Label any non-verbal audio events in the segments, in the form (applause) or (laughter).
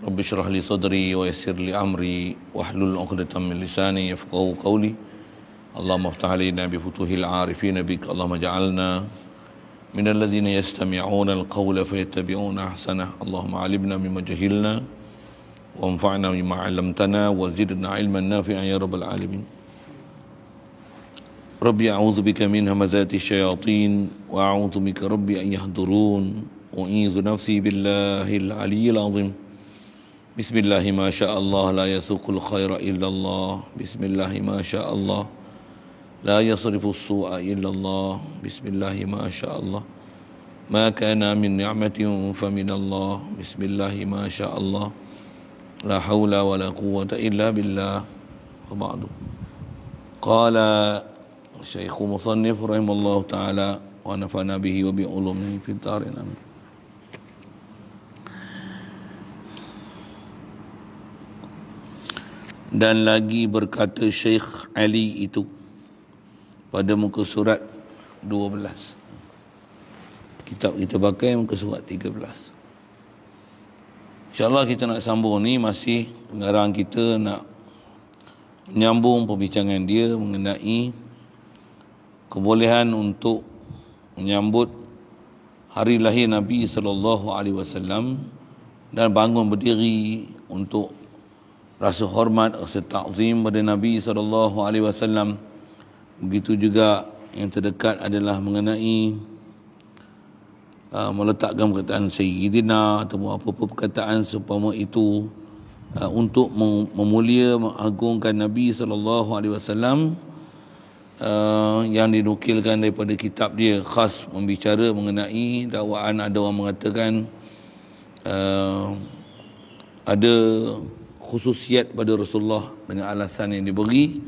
رب اشرح لي صدري ويسر لي امري واحلل عقدة من لساني يفقه قولي اللهم افتح علينا بفتوح العارفين بك اللهم اجعلنا من الذين يستمعون القول فيتبعون أحسنه اللهم علمنا مما جهلنا وانفعنا بما علمتنا وزدنا علما نافعا يا رب العالمين ربي أعوذ بك من همزات الشياطين وأعوذ بك ربي أن يحضرون وأعيذ نفسي بالله العلي العظيم بسم الله ما شاء الله لا يسوق الخير إلا الله بسم الله ما شاء الله لا يصرف السوء إلا الله بسم الله ما شاء الله ما كان من نعمة فمن الله بسم الله ما شاء الله لا حول ولا قوة إلا بالله وبعد قال شيخ مصنف رحمه الله تعالى ونفعنا به وبعلومه في الدارين آمين dan lagi berkata Syekh Ali itu pada muka surat 12 kitab kita pakai muka surat 13 InsyaAllah kita nak sambung ni masih pengarang kita nak menyambung perbincangan dia mengenai kebolehan untuk menyambut hari lahir Nabi sallallahu alaihi wasallam dan bangun berdiri untuk rasa hormat, rasa takzim pada Nabi sallallahu alaihi wasallam. Begitu juga yang terdekat adalah mengenai uh, meletakkan perkataan sayyidina atau apa-apa perkataan seumpama itu uh, untuk mem- memulia mengagungkan Nabi sallallahu alaihi wasallam Uh, yang dinukilkan daripada kitab dia khas membicara mengenai dakwaan ada orang mengatakan uh, ada khususiat pada Rasulullah dengan alasan yang diberi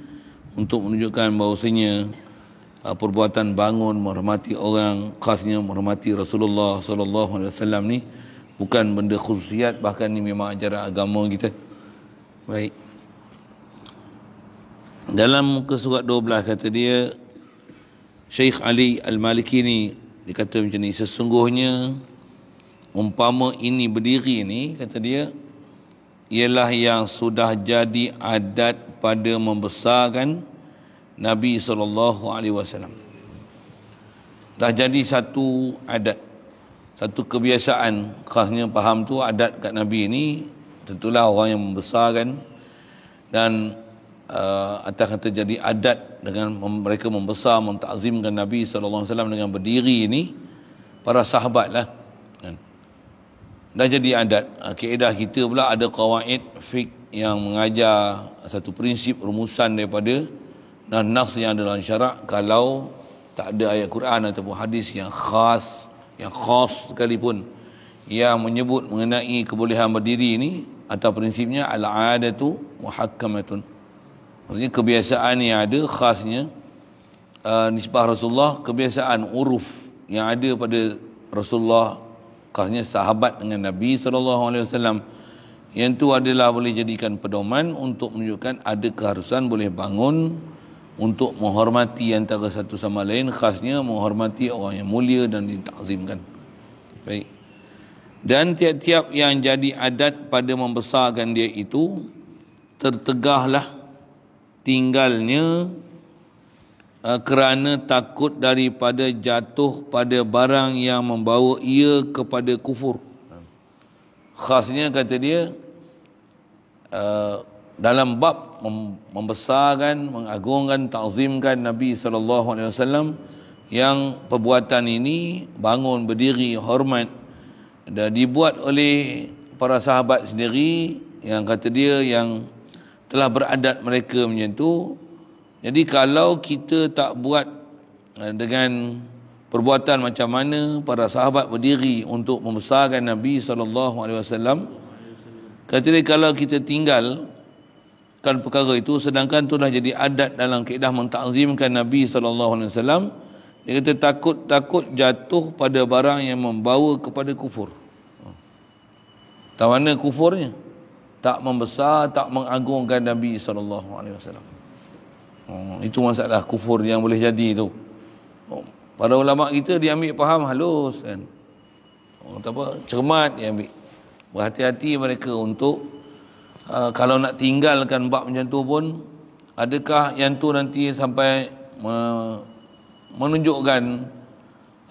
untuk menunjukkan bahawasanya uh, perbuatan bangun menghormati orang khasnya menghormati Rasulullah sallallahu alaihi wasallam ni bukan benda khususiat bahkan ni memang ajaran agama kita. Baik. Dalam muka surat 12 kata dia Syekh Ali Al-Maliki ni dikatakan kata macam ni sesungguhnya umpama ini berdiri ni kata dia ialah yang sudah jadi adat pada membesarkan Nabi sallallahu alaihi wasallam. Dah jadi satu adat. Satu kebiasaan. Khasnya faham tu adat kat Nabi ni tentulah orang yang membesarkan dan uh, atas kata jadi adat dengan mem- mereka membesar mentakzimkan Nabi sallallahu alaihi wasallam dengan berdiri ni para sahabatlah. Hmm dah jadi adat ah, kaedah kita pula ada kawaid fik yang mengajar satu prinsip rumusan daripada nas yang ada dalam syarak kalau tak ada ayat Quran ataupun hadis yang khas yang khas sekalipun yang menyebut mengenai kebolehan berdiri ini atau prinsipnya al-adatu muhakkamatun maksudnya kebiasaan yang ada khasnya uh, nisbah Rasulullah kebiasaan uruf yang ada pada Rasulullah Bekasnya sahabat dengan Nabi SAW Yang itu adalah boleh jadikan pedoman Untuk menunjukkan ada keharusan boleh bangun Untuk menghormati antara satu sama lain Khasnya menghormati orang yang mulia dan ditakzimkan Baik dan tiap-tiap yang jadi adat pada membesarkan dia itu tertegahlah tinggalnya Eh, kerana takut daripada jatuh pada barang yang membawa ia kepada kufur. Khasnya kata dia eh, dalam bab membesarkan, mengagungkan, takzimkan Nabi sallallahu alaihi wasallam yang perbuatan ini bangun berdiri hormat dan dibuat oleh para sahabat sendiri yang kata dia yang telah beradat mereka menyentuh jadi kalau kita tak buat eh, dengan perbuatan macam mana para sahabat berdiri untuk membesarkan Nabi sallallahu alaihi wasallam katanya kalau kita tinggal kan perkara itu sedangkan itulah jadi adat dalam kaedah mentakzimkan Nabi sallallahu alaihi wasallam dia kata takut-takut jatuh pada barang yang membawa kepada kufur tak kufurnya tak membesar tak mengagungkan Nabi sallallahu alaihi wasallam Hmm, itu masalah kufur yang boleh jadi tu. Oh, para ulama kita dia ambil faham halus kan. Oh, apa cermat dia ambil. Berhati-hati mereka untuk uh, kalau nak tinggalkan bab macam tu pun adakah yang tu nanti sampai uh, menunjukkan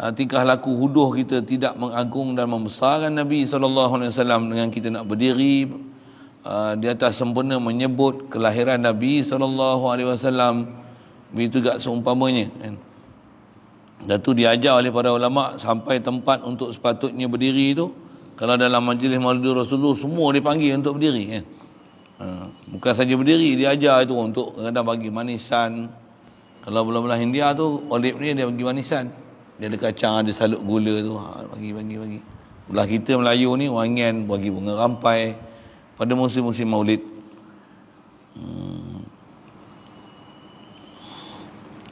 uh, tingkah laku huduh kita tidak mengagung dan membesarkan Nabi saw dengan kita nak berdiri Ah, di atas sempurna menyebut kelahiran Nabi sallallahu alaihi wasallam begitu juga seumpamanya kan. Dan tu diajar oleh para ulama sampai tempat untuk sepatutnya berdiri tu kalau dalam majlis Maulid Rasulullah semua dipanggil untuk berdiri kan. Ah, bukan saja berdiri diajar itu untuk kadang bagi manisan kalau belah-belah India tu olip ni dia bagi manisan dia ada kacang ada salut gula tu ah, bagi bagi bagi belah kita Melayu ni wangian bagi bunga rampai pada musim-musim maulid hmm.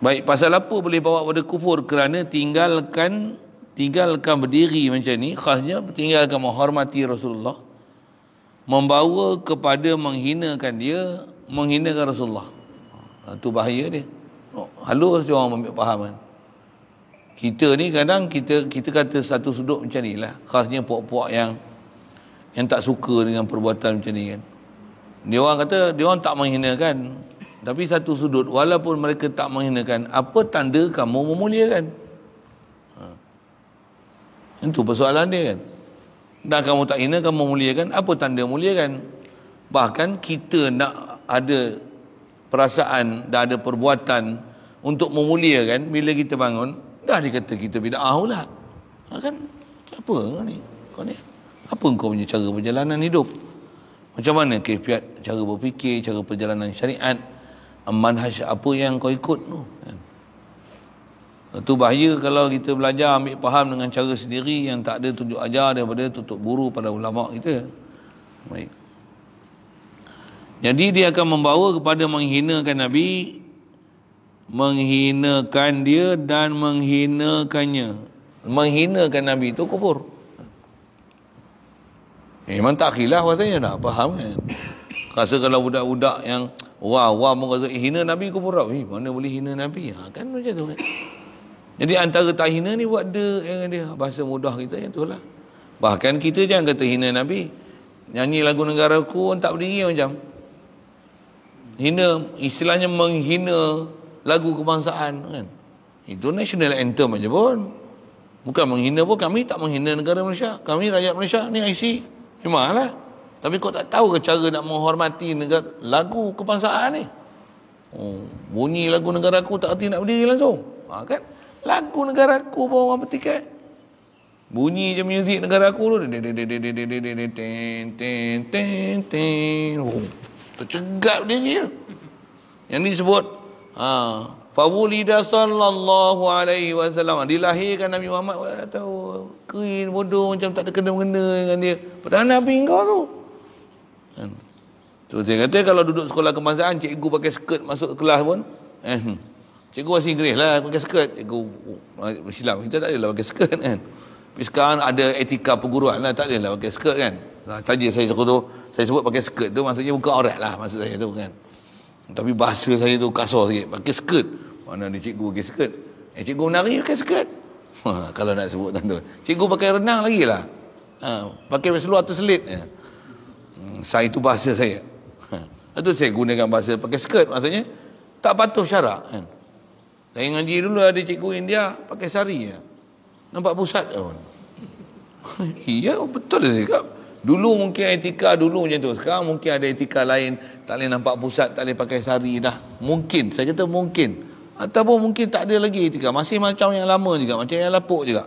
baik pasal apa boleh bawa pada kufur kerana tinggalkan tinggalkan berdiri macam ni khasnya tinggalkan menghormati Rasulullah membawa kepada menghinakan dia menghinakan Rasulullah itu ha, bahaya dia oh, halus dia orang ambil faham kan kita ni kadang kita kita kata satu sudut macam ni lah khasnya puak-puak yang yang tak suka dengan perbuatan macam ni kan dia orang kata dia orang tak menghinakan tapi satu sudut walaupun mereka tak menghinakan apa tanda kamu memuliakan ha. itu persoalan dia kan dan kamu tak hina kamu memuliakan apa tanda memuliakan bahkan kita nak ada perasaan dan ada perbuatan untuk memuliakan bila kita bangun dah dikata kita bid'ah pula ha, kan Apa ni kau ni apa engkau punya cara perjalanan hidup macam mana kefiat cara berfikir cara perjalanan syariat manhaj apa yang kau ikut tu itu bahaya kalau kita belajar ambil faham dengan cara sendiri yang tak ada tunjuk ajar daripada tutup buru pada ulama kita baik jadi dia akan membawa kepada menghinakan Nabi menghinakan dia dan menghinakannya menghinakan Nabi itu kufur Memang tak khilaf rasanya dah. Faham kan? Rasa kalau budak-budak yang wah wah pun kata eh, hina Nabi ke pura. Eh, mana boleh hina Nabi? Ha, kan macam tu kan? Jadi antara tak hina ni buat dia dengan dia. Bahasa mudah kita yang tu lah. Bahkan kita jangan kata hina Nabi. Nyanyi lagu negara ku pun tak berdiri macam. Hina, istilahnya menghina lagu kebangsaan kan. Itu national anthem aja pun. Bukan menghina pun, kami tak menghina negara Malaysia. Kami rakyat Malaysia, ni IC. Memang lah. Tapi kau tak tahu ke cara nak menghormati negara, lagu kebangsaan ni? Hmm, bunyi lagu negara aku tak kerti nak berdiri langsung. Ha, kan? Lagu negara aku pun orang petikai. Bunyi je muzik negara aku tu. Tercegap dia ni. Yang ni sebut. Haa. Fawulida sallallahu alaihi wasallam. Dilahirkan Nabi Muhammad. Saya tahu. Kerin bodoh macam tak ada kena-mengena dengan dia. Padahal Nabi engkau tu. Kan. So, saya kata kalau duduk sekolah kebangsaan, cikgu pakai skirt masuk kelas pun. Eh, hmm. cikgu masih Inggeris lah pakai skirt. Cikgu oh, eh, Islam. Kita tak adalah pakai skirt kan. Tapi sekarang ada etika perguruan lah. Tak adalah pakai skirt kan. Nah, saja saya sekolah tu, saya sebut pakai skirt tu maksudnya buka aurat lah maksud saya tu kan. Tapi bahasa saya tu kasar sikit. Pakai skirt. Mana ni cikgu pakai skirt. Eh cikgu menari pakai skirt. (laughs) Ha, kalau nak sebut tuan Cikgu pakai renang lagi lah. Ha, pakai seluar atau selit. Ya. Hmm, saya itu bahasa saya. Ha, itu saya gunakan bahasa pakai skirt maksudnya. Tak patuh syarak. Kan? Saya ngaji dulu ada cikgu India pakai sari. Ya. Nampak pusat. Ya, (laughs) ya betul saya lah cakap. Dulu mungkin etika dulu macam tu. Sekarang mungkin ada etika lain. Tak boleh nampak pusat, tak boleh pakai sari dah. Mungkin. Saya kata mungkin. Ataupun mungkin tak ada lagi etika. Masih macam yang lama juga. Macam yang lapuk juga.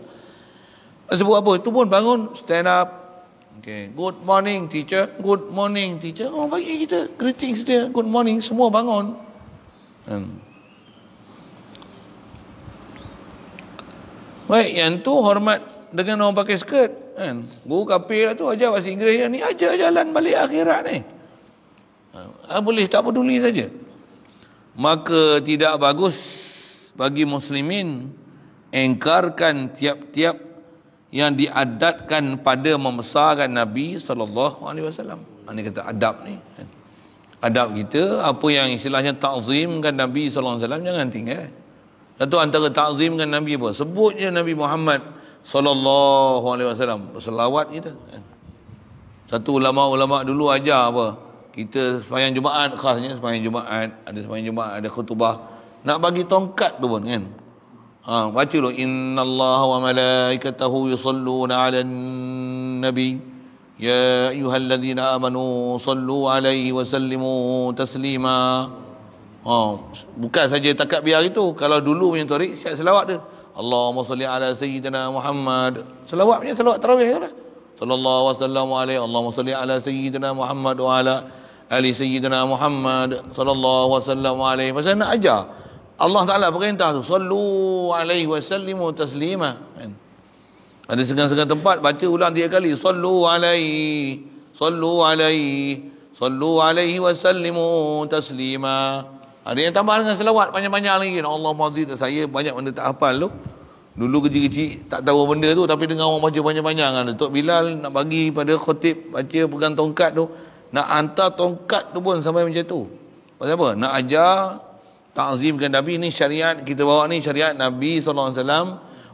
Sebut apa? Itu pun bangun. Stand up. Okay. Good morning teacher. Good morning teacher. Oh bagi kita. Greetings dia. Good morning. Semua bangun. Hmm. Baik. Yang tu hormat dengan orang pakai skirt. Kan? Guru kapir tu ajar bahasa Inggeris ni ajar jalan balik akhirat ni. Ha, ah, boleh tak peduli saja. Maka tidak bagus bagi muslimin engkarkan tiap-tiap yang diadatkan pada membesarkan Nabi sallallahu alaihi wasallam. Ini ha, kata adab ni. Kan? Adab kita apa yang istilahnya takzimkan Nabi sallallahu alaihi wasallam jangan tinggal. Satu antara takzimkan Nabi apa? Sebut je Nabi Muhammad sallallahu alaihi wasallam berselawat kita satu ulama-ulama dulu ajar apa kita sembahyang jumaat khasnya sembahyang jumaat ada sembahyang jumaat ada khutbah nak bagi tongkat tu pun kan ha baca Inna Allah wa malaikatahu yusalluna ala nabi ya ayyuhallazina amanu sallu alaihi wa sallimu taslima ha bukan saja takat biar itu kalau dulu punya tarik siap selawat dia Allahumma salli ala sayyidina Muhammad. Selawat punya selawat tarawih kan? Sallallahu wasallam alaihi Allahumma salli ala sayyidina Muhammad wa ala ali sayyidina Muhammad sallallahu wasallam alaihi. Pasal nak ajar. Allah Taala perintah tu sallu alaihi wasallimu taslima. Kan? Ada segan-segan tempat baca ulang tiga kali sallu alaihi sallu alaihi sallu alaihi wasallimu taslima. Ada yang tambah dengan selawat Banyak-banyak lagi. Ya Allah zid saya banyak benda tak hafal tu. Dulu kecil-kecil tak tahu benda tu tapi dengar orang baca banyak-banyak kan. Tok Bilal nak bagi pada khatib baca pegang tongkat tu. Nak hantar tongkat tu pun sampai macam tu. Pasal apa? Nak ajar takzimkan Nabi ni syariat kita bawa ni syariat Nabi SAW.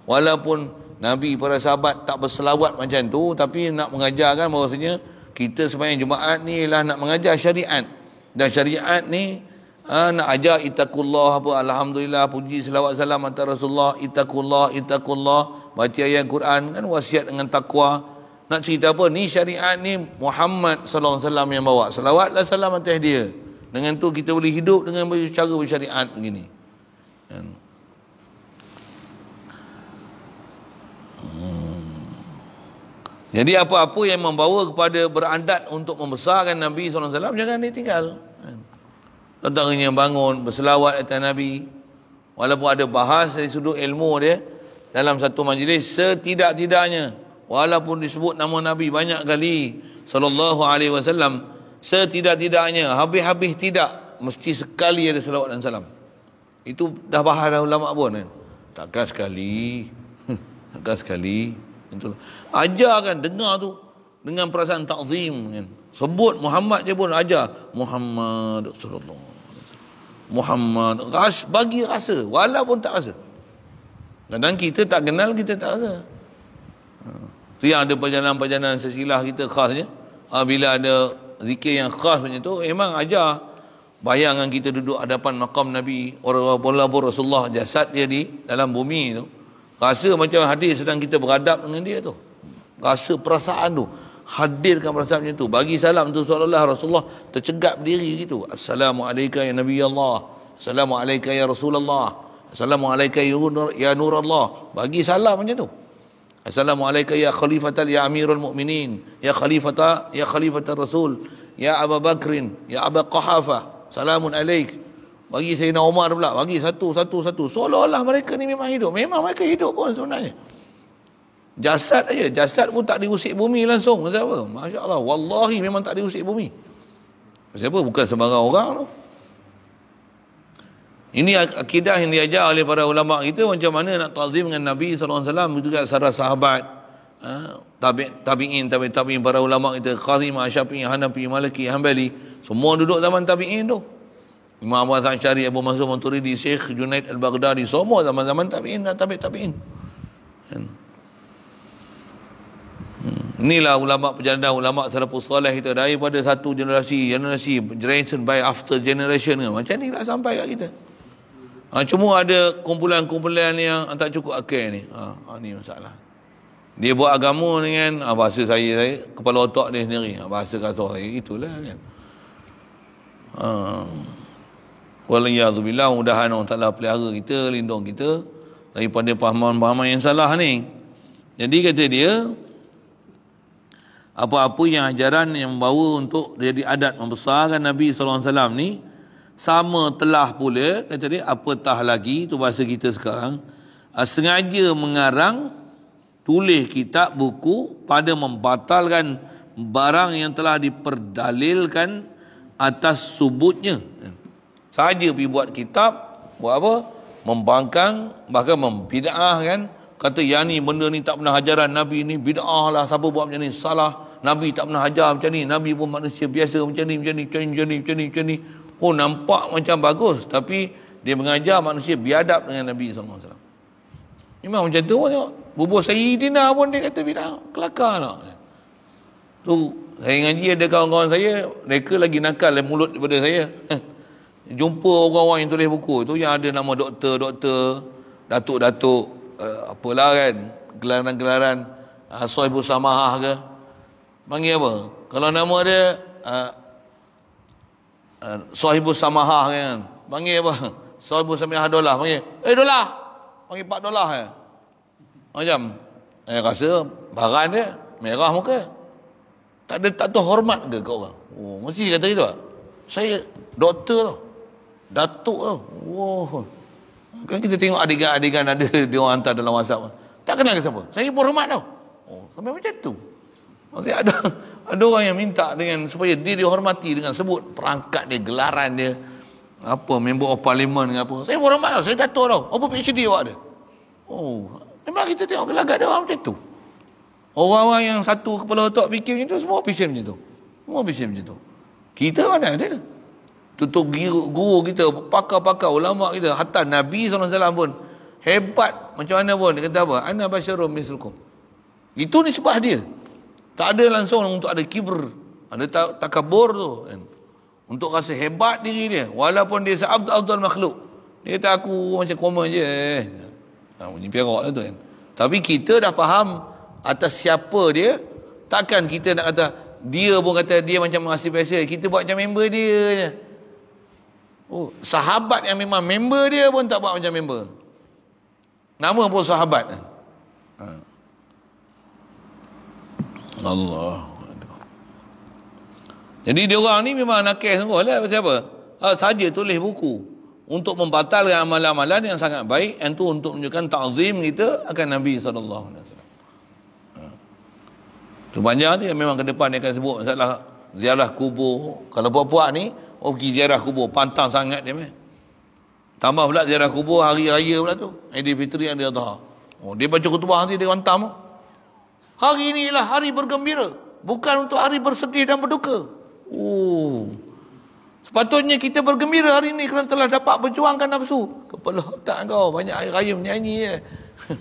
Walaupun Nabi para sahabat tak berselawat macam tu tapi nak mengajar kan maksudnya kita sebagai Jumaat ni ialah nak mengajar syariat. Dan syariat ni Ha, nak ajar itakullah apa alhamdulillah puji selawat salam atas Rasulullah itakullah itakullah baca ayat Quran kan wasiat dengan takwa nak cerita apa ni syariat ni Muhammad sallallahu alaihi wasallam yang bawa Selawat selawatlah salam atas dia dengan tu kita boleh hidup dengan cara bersyariat begini hmm. hmm. Jadi apa-apa yang membawa kepada berandat untuk membesarkan Nabi SAW, jangan ditinggal. Kan? tentangnya bangun berselawat atas Nabi walaupun ada bahas dari sudut ilmu dia dalam satu majlis setidak-tidaknya walaupun disebut nama Nabi banyak kali sallallahu alaihi wasallam setidak-tidaknya habis-habis tidak mesti sekali ada selawat dan salam itu dah bahas dah ulama pun kan takkan sekali hmm, takkan sekali itulah kan dengar tu dengan perasaan takzim kan sebut Muhammad je pun ajar Muhammad sallallahu Muhammad ras, bagi rasa walaupun tak rasa kadang kita tak kenal kita tak rasa tu ha. yang ada perjalanan-perjalanan sesilah kita khasnya ha, bila ada zikir yang khas macam tu memang ajar bayangan kita duduk hadapan makam Nabi orang-orang Rasulullah jasad dia di dalam bumi tu rasa macam hadis sedang kita beradab dengan dia tu rasa perasaan tu hadirkan perasaan macam tu bagi salam tu seolah-olah Rasulullah tercegap diri gitu Assalamualaikum ya Nabi Allah Assalamualaikum ya Rasulullah Assalamualaikum ya Nur Allah ya bagi salam macam tu Assalamualaikum ya Khalifatul ya Amirul Mukminin ya Khalifata ya Khalifatal Rasul ya Abu Bakrin ya Abu Qahafa salamun alaik bagi Sayyidina Umar pula bagi satu satu satu seolah-olah mereka ni memang hidup memang mereka hidup pun sebenarnya Jasad aja, jasad pun tak diusik bumi langsung. Pasal apa? Masya-Allah, wallahi memang tak diusik bumi. Pasal apa? Bukan sembarang orang tu. Ini akidah yang diajar oleh para ulama kita macam mana nak tazim dengan Nabi SAW alaihi juga sahabat sahabat. Ha? Tabi, tabi'in, tabi'in, tabi'in para ulama kita Qazim, Asyafi, Hanafi, Maliki, Hanbali Semua duduk zaman tabi'in tu Imam Abbas syari Abu Mansur di Syekh Junaid Al-Baghdadi Semua zaman-zaman tabi'in dan tabi'in, tabi'in. Inilah ulama perjalanan ulama salafus soleh kita daripada satu generasi generasi generation by after generation ke. Macam ni lah sampai kat kita. Ha, cuma ada kumpulan-kumpulan yang tak cukup akal ni. Ha, ha, ni masalah. Dia buat agama dengan ha, bahasa saya, saya, kepala otak dia sendiri. Ha, bahasa kasar saya, itulah kan. Ha. Waliyahzubillah, mudahan Allah Ta'ala pelihara kita, lindung kita daripada pahaman-pahaman yang salah ni. Jadi kata dia, apa-apa yang ajaran yang membawa untuk jadi adat membesarkan Nabi SAW ni sama telah pula kata dia apatah lagi tu bahasa kita sekarang ah, sengaja mengarang tulis kitab buku pada membatalkan barang yang telah diperdalilkan atas subutnya saja pergi buat kitab buat apa membangkang bahkan membid'ah kan kata yang ni benda ni tak pernah ajaran Nabi ni bid'ah lah siapa buat macam ni salah Nabi tak pernah hajar macam ni. Nabi pun manusia biasa macam ni, macam ni, macam ni, macam ni, macam ni. Macam ni. Oh, nampak macam bagus. Tapi, dia mengajar manusia biadab dengan Nabi SAW. Memang macam tu pun tengok. Bubur Sayyidina pun dia kata bila kelakar lah. Tu, saya ngaji ada kawan-kawan saya, mereka lagi nakal dari mulut daripada saya. (laughs) Jumpa orang-orang yang tulis buku tu yang ada nama doktor-doktor, datuk-datuk, uh, apalah kan, gelaran-gelaran, uh, eh, Soibu Samahah ke, panggil apa? Kalau nama dia uh, ah, uh, ah, Sohibu Samaha kan. Panggil apa? (laughs) Sohibu Samaha Dolah. Panggil, eh Dolah. Panggil Pak Dolah kan. Macam, eh rasa barang dia merah muka. Tak ada tak tahu hormat ke kau orang? Oh, mesti kata gitu tak? Saya doktor tau. Datuk tau. Oh. Kan kita tengok adik adik ada (laughs) dia orang hantar dalam WhatsApp. Tak kenal ke siapa? Saya pun hormat tau. Oh, sampai macam tu. Maksudnya ada (laughs) ada orang yang minta dengan supaya dia dihormati dengan sebut perangkat dia, gelaran dia, apa member of parliament dengan apa. Saya orang bahasa, saya Dato' tau. Apa PhD dia ada? Oh, memang kita tengok gelagat dia orang macam tu. Orang-orang yang satu kepala otak fikir macam tu, semua fikir macam tu. Semua fikir macam tu. Kita mana ada? Tutup guru kita, pakar-pakar, ulama kita, hatta Nabi SAW pun. Hebat macam mana pun. Dia kata apa? Ana basyarum mislukum. Itu ni sebab dia. Tak ada langsung untuk ada kibr. Ada tak, takabur tu. Kan? Untuk rasa hebat diri dia. Walaupun dia seabdu-abdu makhluk. Dia kata aku macam koma je. Eh, ha, macam perak lah tu kan. Tapi kita dah faham atas siapa dia. Takkan kita nak kata dia pun kata dia macam masih biasa. Kita buat macam member dia je. Oh, sahabat yang memang member dia pun tak buat macam member. Nama pun sahabat. Ha. Allah. Jadi dia orang ni memang nak kes semua lah. Pasal apa? Ha, saja tulis buku. Untuk membatalkan amalan-amalan yang sangat baik. Yang tu untuk menunjukkan ta'zim kita akan Nabi SAW. Ha. Ah. Tu panjang dia memang ke depan dia akan sebut misalnya ziarah kubur. Kalau puak-puak ni, oh pergi ziarah kubur. Pantang sangat dia meh. Tambah pula ziarah kubur hari raya pula tu. Idul Fitri yang dia tahu. Oh, dia baca ketubah nanti dia hantam. Oh. Hari ini inilah hari bergembira. Bukan untuk hari bersedih dan berduka. Uh. Sepatutnya kita bergembira hari ini kerana telah dapat berjuangkan nafsu. Kepala hentak, kau banyak air raya menyanyi je. Eh. (laughs)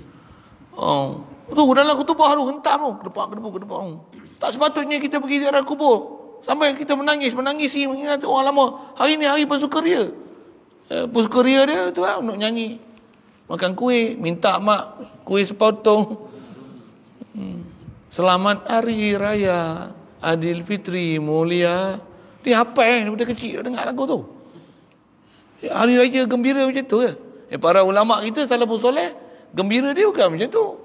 Oh. tuh dalam kutubah tu hentam tu. Kedepak, kedepak, kedepak. Tak sepatutnya kita pergi ziarah kubur. Sampai kita menangis, menangis si mengingat orang lama. Hari ini hari bersukaria. Eh, bersukaria dia tu lah untuk nyanyi. Makan kuih, minta mak kuih sepotong. Selamat Hari Raya Adil Fitri Mulia. Ni apa eh? Daripada kecil dia dengar lagu tu. Eh, hari Raya gembira macam tu ke? Ya? Eh, para ulama kita salah pun Gembira dia bukan macam tu.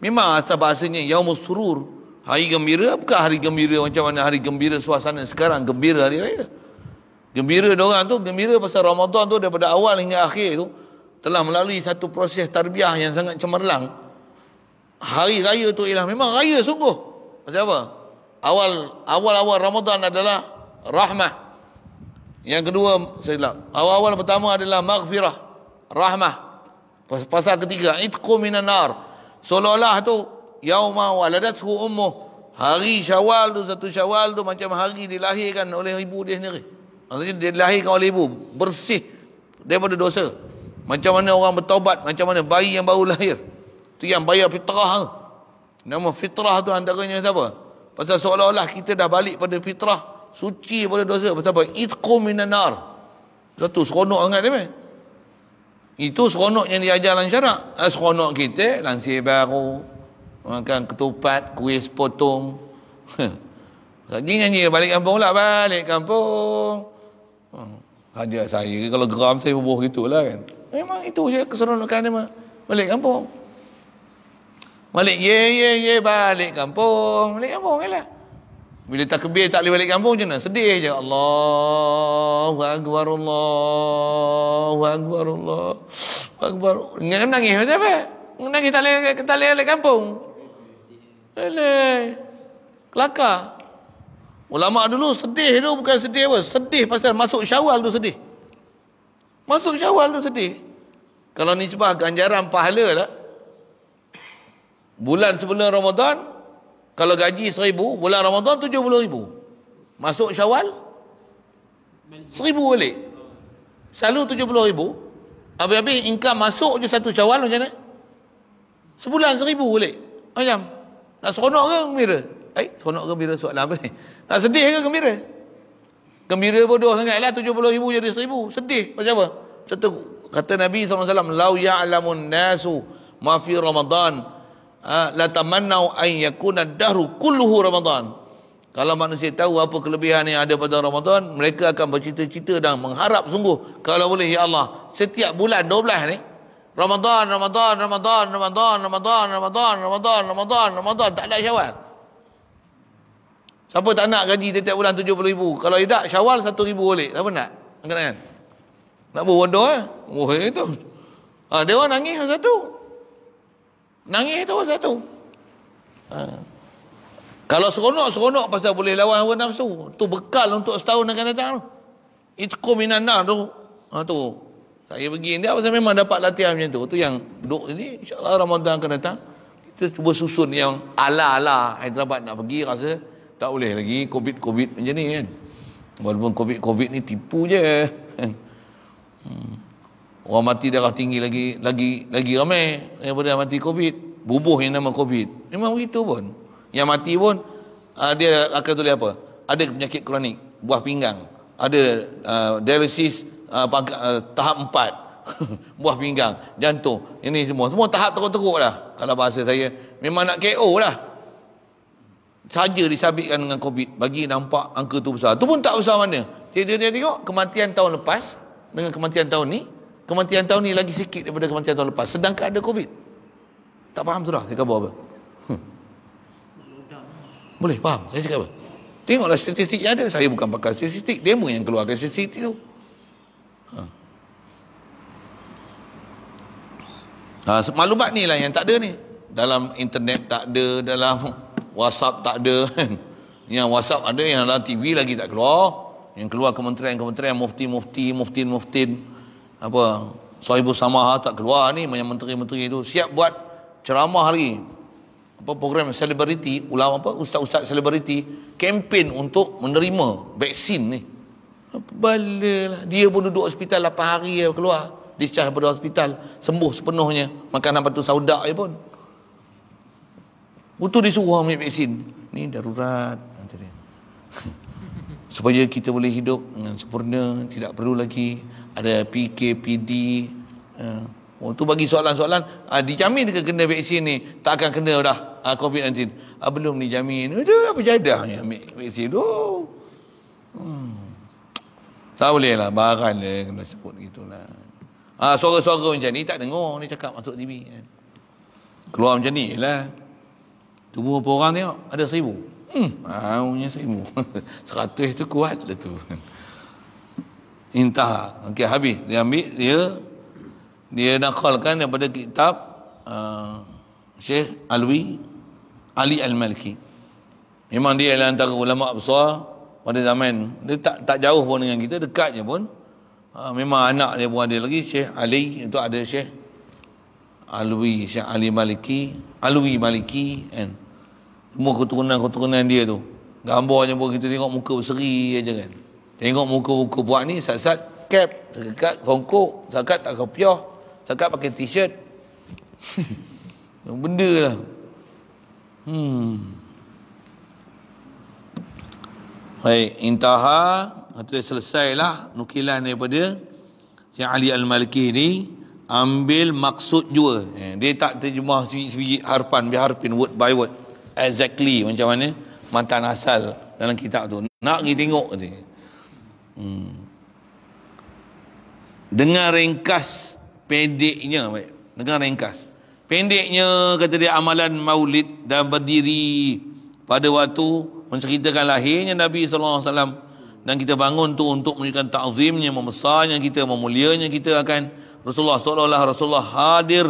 Memang asal bahasanya Yaumul Surur. Hari gembira bukan hari gembira macam mana hari gembira suasana sekarang. Gembira hari raya. Gembira orang tu, gembira pasal Ramadan tu daripada awal hingga akhir tu telah melalui satu proses tarbiah yang sangat cemerlang hari raya tu ialah memang raya sungguh. Macam apa? Awal awal-awal Ramadan adalah rahmah. Yang kedua saya Awal-awal pertama adalah maghfirah, rahmah. Pasal ketiga itqu minan nar. Seolah-olah tu yauma waladathu ummu. Hari Syawal tu satu Syawal tu macam hari dilahirkan oleh ibu dia sendiri. Maksudnya dilahirkan oleh ibu bersih daripada dosa. Macam mana orang bertaubat, macam mana bayi yang baru lahir. Itu yang bayar fitrah tu. Nama fitrah tu antaranya siapa? Pasal seolah-olah kita dah balik pada fitrah. Suci pada dosa. Pasal apa? Itku minanar. Satu seronok sangat dia. Eh, itu seronok yang diajar dalam syarak. Ah, seronok kita, lansia baru. Makan ketupat, kuis potong. (laughs) Lagi nyanyi, balik kampung lah. Balik kampung. Hmm. Hadiah saya. Kalau geram saya bubuh gitulah kan. Memang itu je keseronokan dia. Balik kampung. Balik ye ye ye balik kampung. Balik kampung lah. Bila tak takbir tak boleh balik kampung je nak sedih je. Allahu Akbar Allahu Akbar Allah, Akbar. Ingat kan nangis macam apa? Nangis tak leh, balik, tak balik kampung. Leh, kelaka. Ulama dulu sedih tu bukan sedih apa? Sedih pasal masuk Syawal tu sedih. Masuk Syawal tu sedih. Kalau nisbah ganjaran pahala lah. Bulan sebelum Ramadan kalau gaji seribu, bulan Ramadan tujuh puluh ribu. Masuk Syawal seribu balik. Selalu tujuh puluh ribu. Habis-habis income masuk je satu Syawal macam mana? Sebulan seribu balik. Macam nak seronok ke gembira? Eh, seronok ke gembira soalan apa ni? Nak sedih ke gembira? Gembira bodoh lah, tujuh puluh ribu jadi seribu, Sedih macam apa? Contoh kata Nabi SAW alaihi wasallam, "Lau ya'lamun nasu ma fi Ramadan" Ha, la tamannau an yakuna dahru kulluhu ramadan kalau manusia tahu apa kelebihan yang ada pada Ramadan, mereka akan bercita-cita dan mengharap sungguh. Kalau boleh, Ya Allah, setiap bulan 12 ni, Ramadan, Ramadan, Ramadan, Ramadan, Ramadan, Ramadan, Ramadan, Ramadan, Ramadan, tak ada syawal. Siapa tak nak gaji setiap bulan RM70,000? Kalau tidak, syawal RM1,000 boleh. Siapa nak? Angkat tangan. Nak berwadah eh? Oh itu. Ha, dia orang nangis satu. Nangis tu pasal tu. Ha. Kalau seronok, seronok pasal boleh lawan hawa nafsu. Tu bekal untuk setahun akan datang tu. Itu minanda tu. Ha, tu. Saya pergi dia pasal memang dapat latihan macam tu. Tu yang duduk sini, insyaAllah Ramadan akan datang. Kita cuba susun yang ala-ala Hyderabad nak pergi rasa tak boleh lagi COVID-COVID macam ni kan. Walaupun COVID-COVID ni tipu je. Hmm. Orang mati darah tinggi lagi lagi lagi ramai daripada yang mati COVID. Bubuh yang nama COVID. Memang begitu pun. Yang mati pun, uh, dia akan tulis apa? Ada penyakit kronik, buah pinggang. Ada uh, ah, dialisis uh, ah, uh, tahap empat, (laughs) buah pinggang, jantung. Ini semua. Semua tahap teruk-teruk lah. Kalau bahasa saya, memang nak KO lah. Saja disabitkan dengan COVID. Bagi nampak angka tu besar. Tu pun tak besar mana. Tengok-tengok kematian tahun lepas dengan kematian tahun ni. Kematian tahun ni lagi sikit daripada kematian tahun lepas. Sedangkan ada COVID. Tak faham surah saya kabar apa. Hmm. Boleh faham saya cakap apa. Tengoklah statistik yang ada. Saya bukan pakar statistik. Dia Demo yang keluarkan statistik itu. Ha. ha. maklumat ni lah yang tak ada ni. Dalam internet tak ada. Dalam WhatsApp tak ada. (laughs) yang WhatsApp ada. Yang dalam TV lagi tak keluar. Yang keluar kementerian-kementerian. Mufti-mufti. Mufti-muftin. Mufti, mufti apa Sohibu Samaha tak keluar ni banyak menteri-menteri tu siap buat ceramah hari apa program selebriti ulama apa ustaz-ustaz selebriti kempen untuk menerima vaksin ni apa balalah dia pun duduk hospital 8 hari dia keluar discharge daripada hospital sembuh sepenuhnya makanan batu saudak je pun untuk disuruh ambil vaksin ni darurat (laughs) supaya kita boleh hidup dengan sempurna tidak perlu lagi ada PKPD uh, eh. oh, tu bagi soalan-soalan uh, dijamin ke kena vaksin ni tak akan kena dah uh, ah, COVID-19 uh, ah, belum dijamin itu apa jadah ni ambil vaksin tu oh. hmm. tak boleh lah barang dia kena sebut gitulah Ah, suara-suara macam ni tak dengar ni cakap masuk TV kan. Keluar macam ni lah. Tunggu berapa orang tengok? Ada seribu. Hmm, maunya seribu. (laughs) Seratus tu kuat lah tu intaha okey habis dia ambil dia dia nakalkan daripada kitab uh, Syekh Alwi Ali Al-Malki memang dia adalah antara ulama besar pada zaman dia tak tak jauh pun dengan kita dekatnya pun uh, memang anak dia pun ada lagi Syekh Ali itu ada Syekh Alwi Syekh Ali Maliki Alwi Maliki kan semua keturunan-keturunan dia tu gambarnya pun kita tengok muka berseri aja kan Tengok muka-muka buat ni, sat-sat, cap, sekat, songkok, sekat tak kepiah, sekat pakai t-shirt. (laughs) Benda lah. Hmm. Baik, intaha, itu selesailah nukilan daripada yang Ali Al-Maliki ni, ambil maksud jua. Eh, dia tak terjemah sebiji-sebiji harpan, biar harpin word by word. Exactly macam mana matan asal dalam kitab tu. Nak pergi tengok tu. Hmm. Dengar ringkas pendeknya. Baik. Dengar ringkas. Pendeknya kata dia amalan maulid dan berdiri pada waktu menceritakan lahirnya Nabi SAW. Dan kita bangun tu untuk menunjukkan ta'zimnya, memesarnya kita, memulianya kita akan Rasulullah saw olah Rasulullah hadir.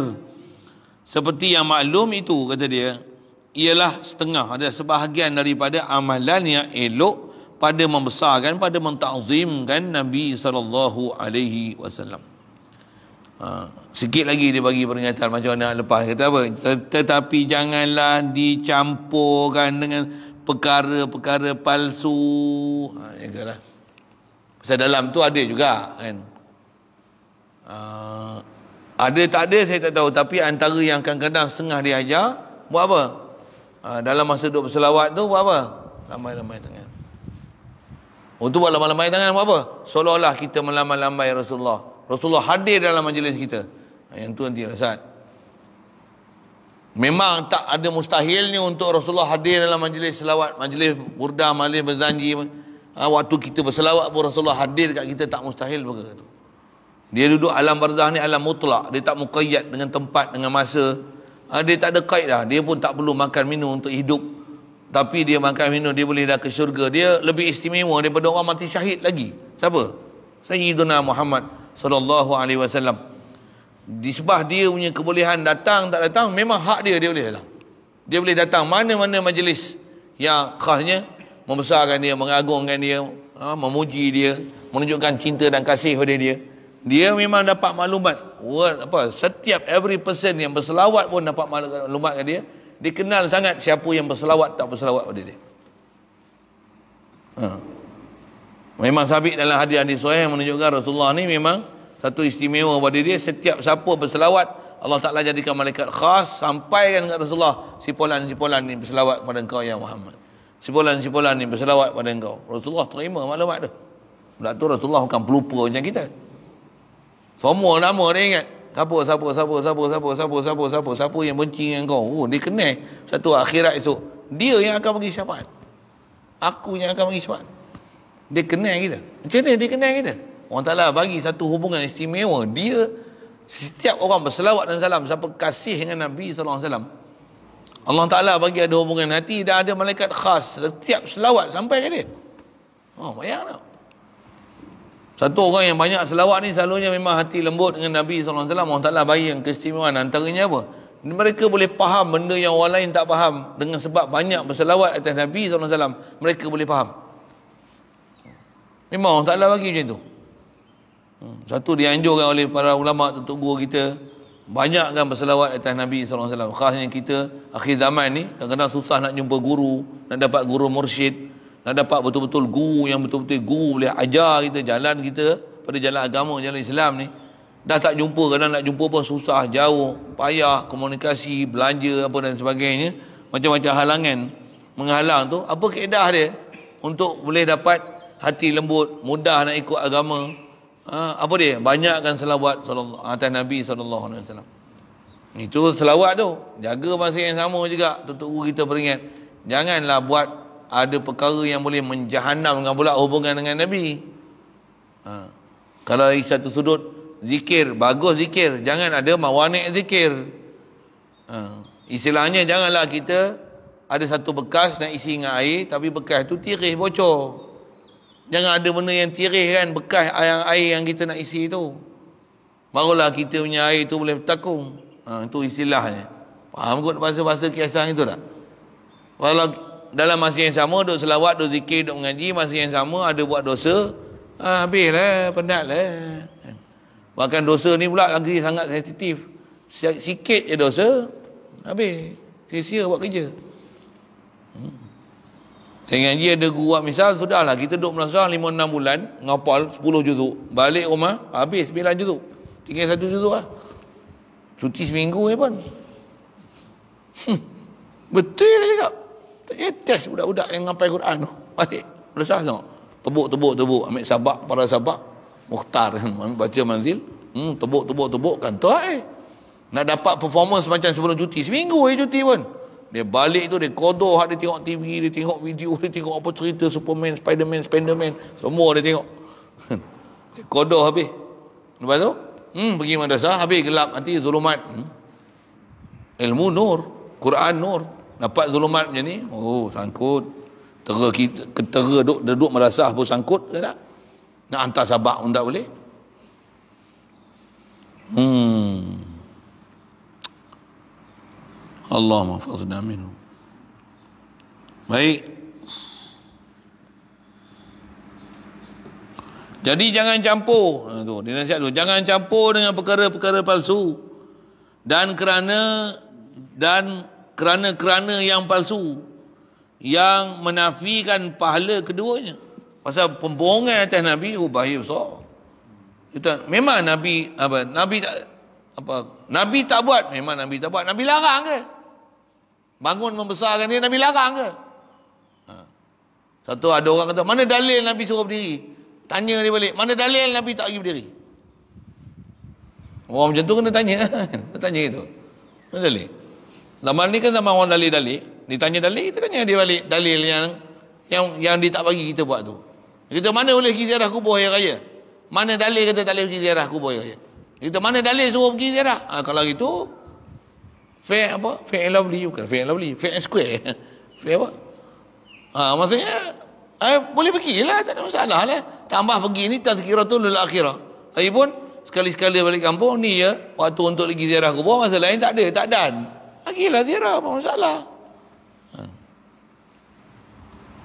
Seperti yang maklum itu kata dia ialah setengah ada sebahagian daripada amalan yang elok pada membesarkan pada mentazimkan Nabi sallallahu alaihi wasallam. Ha, sikit lagi dia bagi peringatan macam mana lepas kata apa? Tetapi janganlah dicampurkan dengan perkara-perkara palsu. Ha jagalah. Pasal dalam tu ada juga kan. Ha, ada tak ada saya tak tahu tapi antara yang kadang-kadang setengah dia ajar buat apa? Ha, dalam masa duduk berselawat tu buat apa? Ramai-ramai tengah. Untuk oh, buat lambai-lambai tangan buat apa? Seolah-olah kita melambai-lambai Rasulullah. Rasulullah hadir dalam majlis kita. Ah, yang tu nanti Ustaz. Memang tak ada mustahil ni untuk Rasulullah hadir dalam majlis selawat. Majlis burda, majlis berzanji. Ha, waktu kita berselawat pun Rasulullah hadir kat kita tak mustahil ke tu. Dia duduk alam barzah ni alam mutlak. Dia tak mukayat dengan tempat, dengan masa. Ha, dia tak ada kait dah. Dia pun tak perlu makan minum untuk hidup tapi dia makan minum dia boleh dah ke syurga dia lebih istimewa daripada orang mati syahid lagi siapa sayyidina Muhammad sallallahu alaihi wasallam disebah dia punya kebolehan datang tak datang memang hak dia dia boleh datang lah. dia boleh datang mana-mana majlis yang khasnya membesarkan dia mengagungkan dia ha, memuji dia menunjukkan cinta dan kasih kepada dia dia memang dapat maklumat apa setiap every person yang berselawat pun dapat maklumat dia dikenal sangat siapa yang berselawat tak berselawat pada dia ha. memang sabit dalam hadis-hadis yang menunjukkan Rasulullah ni memang satu istimewa pada dia setiap siapa berselawat Allah Ta'ala jadikan malaikat khas sampai sampaikan kepada Rasulullah sipolan-sipolan ni berselawat pada engkau ya Muhammad sipolan-sipolan ni berselawat pada engkau Rasulullah terima maklumat tu sebab tu Rasulullah bukan pelupa macam kita semua nama dia ingat Siapa, siapa, siapa, siapa, siapa, siapa, siapa, siapa, siapa yang benci dengan kau. Oh, dia kenal satu akhirat esok. Dia yang akan bagi syafaat. Aku yang akan bagi syafaat. Dia kena kita. Macam mana dia kena kita? Orang Ta'ala bagi satu hubungan istimewa. Dia, setiap orang berselawat dan salam, siapa kasih dengan Nabi SAW, Allah Ta'ala bagi ada hubungan hati dan ada malaikat khas. Setiap selawat sampai ke dia. Oh, bayang tak? Satu orang yang banyak selawat ni selalunya memang hati lembut dengan Nabi SAW. Allah Ta'ala bagi yang keistimewaan antaranya apa? Mereka boleh faham benda yang orang lain tak faham. Dengan sebab banyak berselawat atas Nabi SAW. Mereka boleh faham. Memang Allah Ta'ala bagi macam tu. Hmm. Satu dianjurkan oleh para ulama tutup guru kita. Banyakkan berselawat atas Nabi SAW. Khasnya kita akhir zaman ni kadang-kadang susah nak jumpa guru. Nak dapat guru mursyid nak dapat betul-betul guru yang betul-betul guru boleh ajar kita jalan kita pada jalan agama jalan Islam ni dah tak jumpa kadang nak jumpa pun susah jauh payah komunikasi belanja apa dan sebagainya macam-macam halangan menghalang tu apa keedah dia untuk boleh dapat hati lembut mudah nak ikut agama ha, apa dia banyakkan selawat atas Nabi SAW itu selawat tu jaga masa yang sama juga tutup guru kita peringat janganlah buat ada perkara yang boleh menjahannam menjahannamkan pula hubungan dengan Nabi. Ha. Kalau dari satu sudut, zikir, bagus zikir. Jangan ada mawanek zikir. Ha. Istilahnya janganlah kita ada satu bekas nak isi dengan air, tapi bekas tu tirih, bocor. Jangan ada benda yang tirih kan bekas air, air yang kita nak isi tu. Barulah kita punya air tu boleh bertakung. Ha, itu istilahnya. Faham kot bahasa-bahasa kiasan itu tak? Walau dalam masa yang sama duk selawat, duk zikir, duk mengaji, masa yang sama ada buat dosa, ha, habislah, penatlah. Bahkan dosa ni pula lagi sangat sensitif. Sikit je dosa, habis. Sia-sia buat kerja. Hmm. Saya ngaji ada guru buat misal, sudahlah kita duk menasah 5-6 bulan, ngapal 10 juzuk. Balik rumah, habis 9 juzuk. Tinggal satu juzuk lah. Cuti seminggu je pun. Hmm. Betul lah cakap. Eh, test budak-budak yang ngapai Quran tu. Balik. Belasah tengok. Tebuk, tebuk, tebuk. Ambil sabak, para sabak. Mukhtar. (laughs) Baca manzil. Hmm, tebuk, tebuk, tebuk. Kantor eh. Nak dapat performance macam sebelum cuti. Seminggu eh cuti pun. Dia balik tu, dia kodoh. Dia tengok TV, dia tengok video, dia tengok apa cerita. Superman, Spiderman, Spiderman. Semua dia tengok. (laughs) dia kodoh habis. Lepas tu, hmm, pergi madrasah. Habis gelap. Nanti zulumat. Hmm. Ilmu nur. Quran nur. Nampak zulumat macam ni, oh sangkut. Tera kita, ketera duduk, duduk merasah pun sangkut ke tak? Nak hantar sabak pun tak boleh. Hmm. Allah mafazna minu. Baik. Jadi jangan campur. Ha, tu, dia nasihat tu. Jangan campur dengan perkara-perkara palsu. Dan kerana dan kerana-kerana yang palsu yang menafikan pahala keduanya pasal pembohongan atas nabi oh bahaya besar kita memang nabi apa nabi tak apa nabi tak buat memang nabi tak buat nabi larang ke bangun membesarkan dia nabi larang ke ha. satu ada orang kata mana dalil nabi suruh berdiri tanya dia balik mana dalil nabi tak bagi berdiri orang macam tu kena tanya (laughs) kena tanya itu mana dalil Zaman ni kan zaman orang dalil-dalil. Ditanya dalil, kita tanya dia balik dalil yang yang yang dia tak bagi kita buat tu. Kita mana boleh pergi ziarah kubur yang raya? Mana dalil kata tak boleh pergi ziarah kubur yang raya? Kita mana dalil suruh pergi ziarah? Ha, kalau gitu, fair apa? Fair and lovely bukan? Fair and lovely. Fair and square. (laughs) fair apa? Ha, maksudnya, eh, boleh pergi lah. Tak ada masalah lah. Tambah pergi ni, tak sekira tu lelak akhirah. Lagipun, sekali sekali balik kampung ni ya, waktu untuk pergi ziarah kubur, masa lain tak ada. Tak dan. Pergilah ziarah apa masalah. Ha.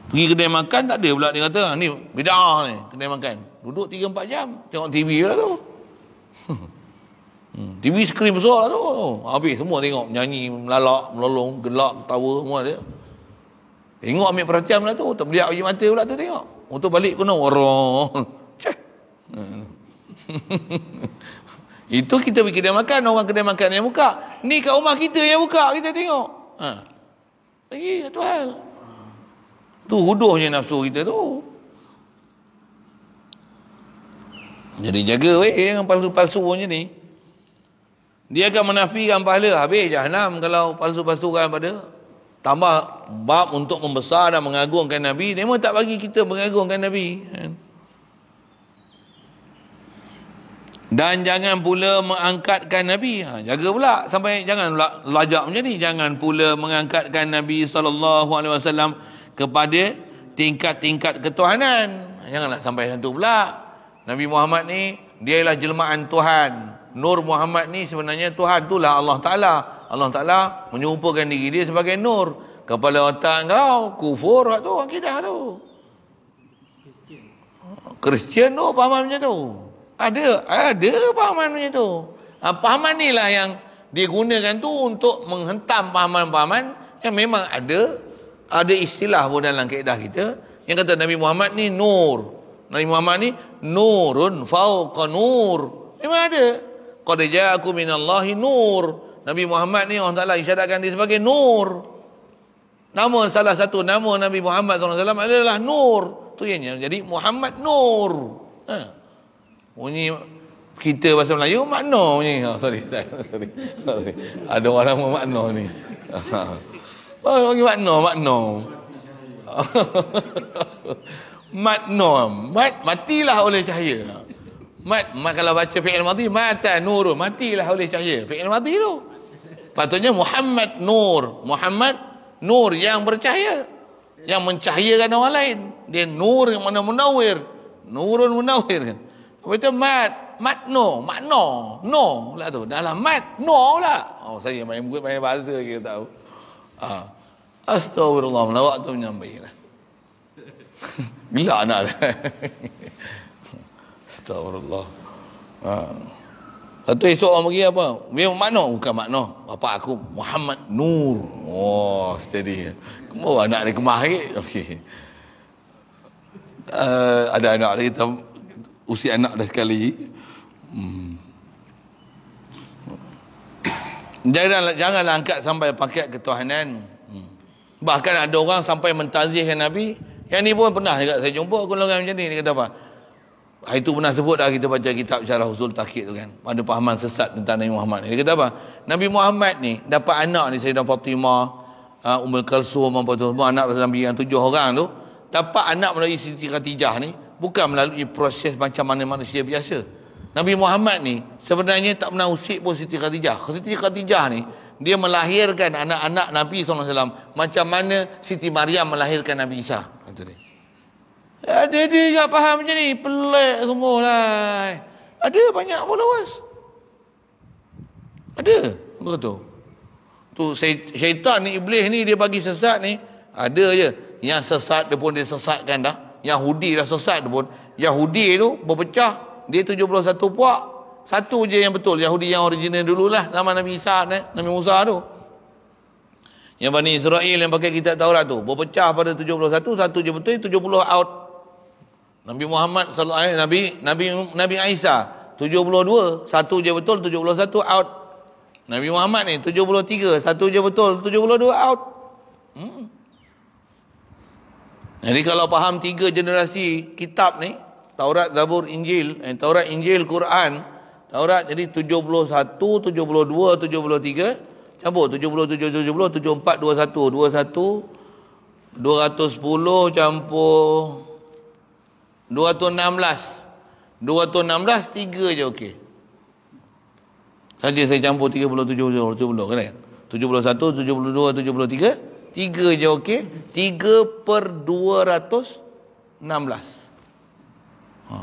Pergi kedai makan tak ada pula dia kata ni bid'ah ni kedai makan. Duduk 3 4 jam tengok TV lah tu. hmm. TV skrin besar lah tu. Habis semua tengok nyanyi melalak melolong gelak ketawa semua dia. Tengok ambil perhatian lah tu. Tak beli uji mata pula tu tengok. Untuk balik kena (laughs) warah. Hmm. (laughs) Itu kita pergi kedai makan, orang kedai makan yang buka. Ni kat rumah kita yang buka, kita tengok. Ha. Lagi, eh, satu hal. Tu huduhnya nafsu kita tu. Jadi jaga weh yang palsu-palsu punya ni. Dia akan menafikan pahala. Habis jahannam kalau palsu-palsukan pada tambah bab untuk membesar dan mengagungkan Nabi. Dia memang tak bagi kita mengagungkan Nabi. Ha. Dan jangan pula mengangkatkan Nabi. Ha, jaga pula sampai jangan pula lajak macam ni. Jangan pula mengangkatkan Nabi SAW kepada tingkat-tingkat ketuhanan. Ha, janganlah sampai hantu pula. Nabi Muhammad ni, dia ialah jelmaan Tuhan. Nur Muhammad ni sebenarnya Tuhan. Itulah Allah Ta'ala. Allah Ta'ala menyerupakan diri dia sebagai Nur. Kepala otak kau, kufur kat tu, akidah tu. Kristian oh, tu, paham macam tu. Ada, ada pahaman macam tu. Ha, pahaman ni lah yang digunakan tu untuk menghentam pahaman-pahaman yang memang ada. Ada istilah pun dalam keedah kita. Yang kata Nabi Muhammad ni nur. Nabi Muhammad ni nurun fauqa nur. Memang ada. Qad aku minallahi nur. Nabi Muhammad ni Allah Taala isyaratkan dia sebagai nur. Nama salah satu nama Nabi Muhammad SAW adalah Nur. Tu yang jadi Muhammad Nur. Ha. Bunyi kita bahasa Melayu makna bunyi. Oh, sorry, (laughs) sorry, sorry. Ada orang nama makna ni. (laughs) Oh, bagi makna, makna. (laughs) Makna, mat, matilah oleh cahaya. Mat, mat kalau baca fi'il madhi, mata nurun, matilah oleh cahaya. Fi'il madhi tu. Patutnya Muhammad Nur. Muhammad Nur yang bercahaya. Yang mencahayakan orang lain. Dia Nur yang mana munawir, Nurun munawir Kan? Lepas tu mat, mat no, mat no, no lah tu. Dalam mat, no lah. Oh, saya main mungkin main bahasa kita tahu. Ah. Astagfirullah, mana lah, waktu menyampai lah. (laughs) Gila anak dah. (laughs) Astagfirullah. Ah. Satu esok orang pergi apa? Dia makna? Bukan makna. Bapak aku Muhammad Nur. Oh, steady. Kemau anak ni kemah lagi. Okay. Uh, ah, ada anak lagi usia anak dah sekali. Hmm. jangan janganlah angkat sampai paket ketuhanan. Hmm. Bahkan ada orang sampai mentazihkan Nabi. Yang ni pun pernah juga saya jumpa golongan macam ni. Dia kata apa? Hari tu pernah sebut dah kita baca kitab syarah usul takhid tu kan. Pada pahaman sesat tentang Nabi Muhammad ni. Dia kata apa? Nabi Muhammad ni dapat anak ni Sayyidina Fatimah. Uh, ah, Umar Kalsum, apa tu anak Rasulullah Nabi yang tujuh orang tu. Dapat anak melalui Siti Khatijah ni bukan melalui proses macam mana manusia biasa. Nabi Muhammad ni sebenarnya tak pernah usik pun Siti Khadijah. Siti Khadijah ni dia melahirkan anak-anak Nabi sallallahu alaihi macam mana Siti Maria melahirkan Nabi Isa. Kata ya, dia. Ada tak faham macam ni, pelik sungguhlah. Ada banyak followers. Ada, betul. Tu syaitan ni iblis ni dia bagi sesat ni, ada je. Yang sesat dia pun dia sesatkan dah. Yahudi dah sesat pun. Yahudi tu berpecah. Dia 71 puak. Satu je yang betul. Yahudi yang original dululah. Zaman Nabi Isa, eh? Nabi Musa tu. Yang Bani Israel yang pakai kitab Taurat tu. Berpecah pada 71. Satu je betul. 70 out. Nabi Muhammad sallallahu eh, alaihi Nabi Nabi Nabi Isa 72 satu je betul 71 out Nabi Muhammad ni 73 satu je betul 72 out hmm. Jadi kalau faham tiga generasi kitab ni, Taurat, Zabur, Injil, eh, Taurat, Injil, Quran, Taurat jadi 71, 72, 73, campur 77, 77, 74, 21, 21, 210 campur 216, 216, tiga je okey. Saja saya campur 37, 70, 70, kan? 71, 72, 73, Tiga je okey. Tiga per dua ratus enam belas. Ha.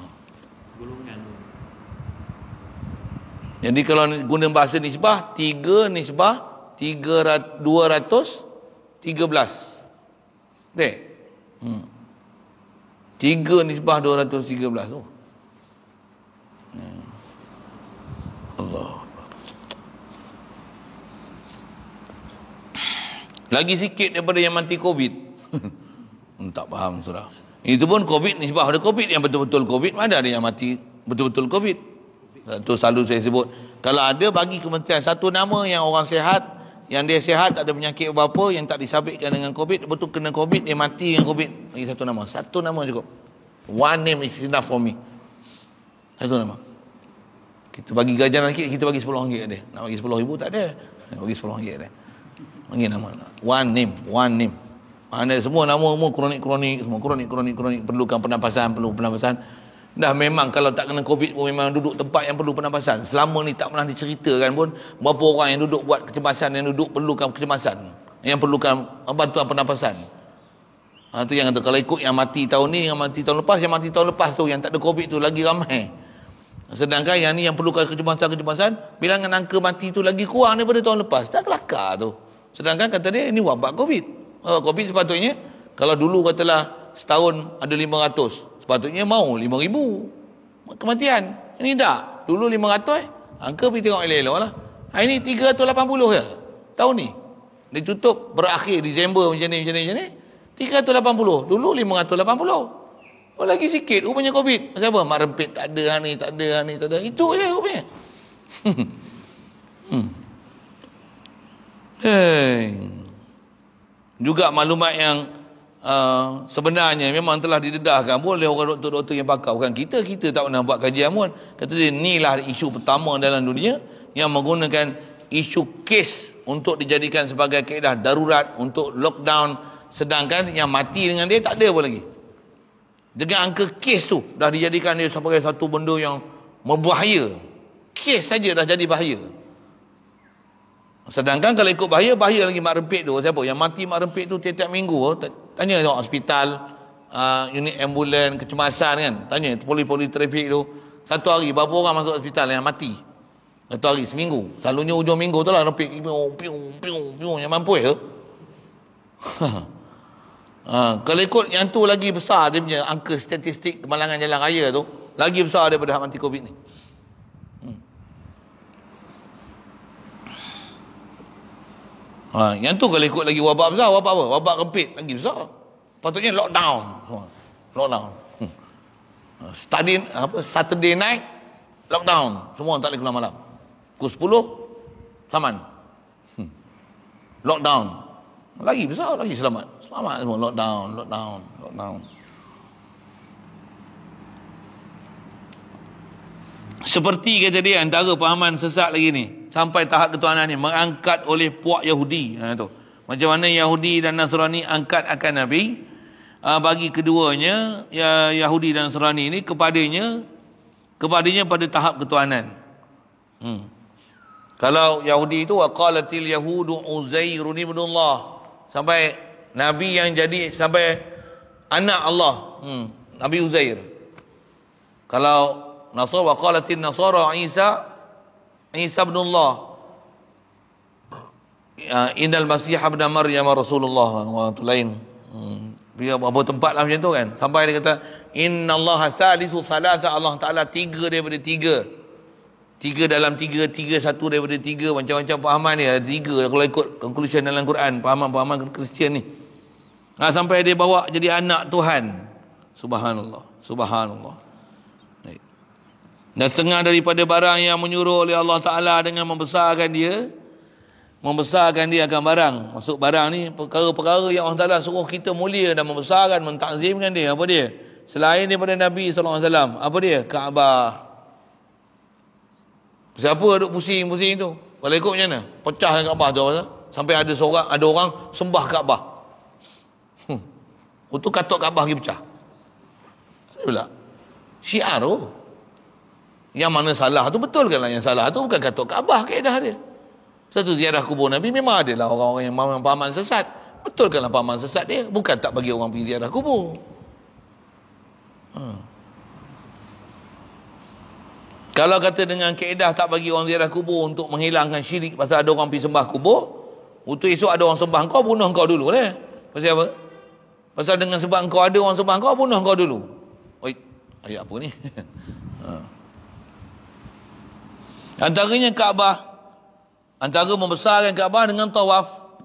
Jadi kalau guna bahasa nisbah, tiga nisbah, tiga ratus, dua ratus, tiga belas. Okey. Hmm. Tiga nisbah, dua ratus, tiga belas. Oh. Allah. Lagi sikit daripada yang mati COVID. (laughs) Hmm, tak faham surah. Itu pun COVID ni sebab ada COVID. Yang betul-betul COVID mana ada yang mati betul-betul COVID. Itu selalu saya sebut. Kalau ada bagi kementerian satu nama yang orang sehat. Yang dia sehat tak ada penyakit apa-apa. Yang tak disabitkan dengan COVID. Betul kena COVID. Dia mati dengan COVID. Bagi satu nama. Satu nama cukup. One name is enough for me. Satu nama. Kita bagi gajian sikit. Kita bagi sepuluh ringgit dia. Nak bagi sepuluh ribu tak ada. Bagi sepuluh ringgit dia panggil nama one name one name mana semua nama semua kronik kronik semua kronik kronik kronik perlukan pernafasan perlu pernafasan dah memang kalau tak kena covid pun memang duduk tempat yang perlu pernafasan selama ni tak pernah diceritakan pun berapa orang yang duduk buat kecemasan yang duduk perlukan kecemasan yang perlukan bantuan pernafasan ha, tu yang kata kalau ikut yang mati tahun ni yang mati tahun lepas yang mati tahun lepas tu yang tak ada covid tu lagi ramai Sedangkan yang ni yang perlukan kecemasan-kecemasan Bilangan angka mati tu lagi kurang daripada tahun lepas Tak kelakar tu Sedangkan kata dia ini wabak COVID. Uh, COVID sepatutnya kalau dulu katalah setahun ada 500, sepatutnya mau 5000. Kematian. Ini dah. Dulu 500 eh. Angka pergi tengok elok-elok lah. Hari ni 380 je. Tahun ni. Dia tutup berakhir Disember macam ni, macam ni, macam ni. 380. Dulu 580. Oh lagi sikit rupanya COVID. Pasal apa? Mak rempit tak ada, ni tak ada, ni tak ada. Itu je rupanya. (laughs) hmm. Hei. Juga maklumat yang uh, sebenarnya memang telah didedahkan pun oleh orang doktor-doktor yang pakar. Bukan kita, kita tak pernah buat kajian pun. Kata dia, inilah isu pertama dalam dunia yang menggunakan isu kes untuk dijadikan sebagai keadaan darurat untuk lockdown sedangkan yang mati dengan dia tak ada apa lagi dengan angka kes tu dah dijadikan dia sebagai satu benda yang berbahaya kes saja dah jadi bahaya Sedangkan kalau ikut bahaya, bahaya lagi mak rempit tu. Siapa? Yang mati mak rempit tu tiap-tiap minggu. Oh, tanya orang hospital, uh, unit ambulan, kecemasan kan. Tanya poli-poli trafik tu. Satu hari berapa orang masuk hospital yang mati? Satu hari, seminggu. Selalunya ujung minggu tu lah rempit. Piung, piung, piung, piung. Yang mampu ya? uh, (laughs) kalau ikut yang tu lagi besar dia punya angka statistik kemalangan jalan raya tu. Lagi besar daripada hak mati COVID ni. Ha, yang tu kalau ikut lagi wabak besar, wabak apa? Wabak kempit lagi besar. Patutnya lockdown. Ha, lockdown. Hmm. Ha, Study, apa, Saturday night, lockdown. Semua tak boleh keluar malam. Pukul 10, saman. Hmm. Lockdown. Lagi besar, lagi selamat. Selamat semua. Lockdown, lockdown, lockdown. Seperti kata dia, antara pahaman sesat lagi ni sampai tahap ketuhanan ini mengangkat oleh puak Yahudi ha, tu. macam mana Yahudi dan Nasrani angkat akan Nabi ha, bagi keduanya ya, Yahudi dan Nasrani ini kepadanya kepadanya pada tahap ketuhanan hmm. kalau Yahudi itu waqalatil yahudu uzairun ibnullah sampai Nabi yang jadi sampai anak Allah hmm. Nabi Uzair kalau Nasr waqalatil nasara Isa Isa bin Allah ya, Innal Masih bin Maryam Rasulullah tu lain hmm. Dia berapa tempat lah macam tu kan Sampai dia kata Inna Allah salisu salasa Allah Ta'ala Tiga daripada tiga Tiga dalam tiga Tiga satu daripada tiga Macam-macam pahaman ni Ada tiga lah Kalau ikut conclusion dalam Quran Pahaman-pahaman Kristian ni ha, Sampai dia bawa jadi anak Tuhan Subhanallah Subhanallah dan setengah daripada barang yang menyuruh oleh Allah Ta'ala dengan membesarkan dia. Membesarkan dia akan barang. Maksud barang ni perkara-perkara yang Allah Ta'ala suruh kita mulia dan membesarkan, mentakzimkan dia. Apa dia? Selain daripada Nabi SAW. Apa dia? Kaabah. Siapa duduk pusing-pusing tu? Kalau ikut macam mana? Pecah Kaabah tu. Sampai ada seorang, ada orang sembah Kaabah. Hmm. Untuk katuk Kaabah pergi pecah. Ada pula. Syiar tu. Oh yang mana salah tu betul kan yang salah tu bukan katuk Kaabah kaedah dia satu ziarah kubur Nabi memang adalah orang-orang yang memang pahaman sesat betul kan lah pahaman sesat dia bukan tak bagi orang pergi ziarah kubur hmm. kalau kata dengan kaedah tak bagi orang ziarah kubur untuk menghilangkan syirik pasal ada orang pergi sembah kubur untuk esok ada orang sembah kau bunuh kau dulu eh? pasal apa? pasal dengan sebab kau ada orang sembah kau bunuh kau dulu Oi, ayat apa ni? (laughs) ha. Antaranya Kaabah. Antara membesarkan Kaabah dengan tawaf.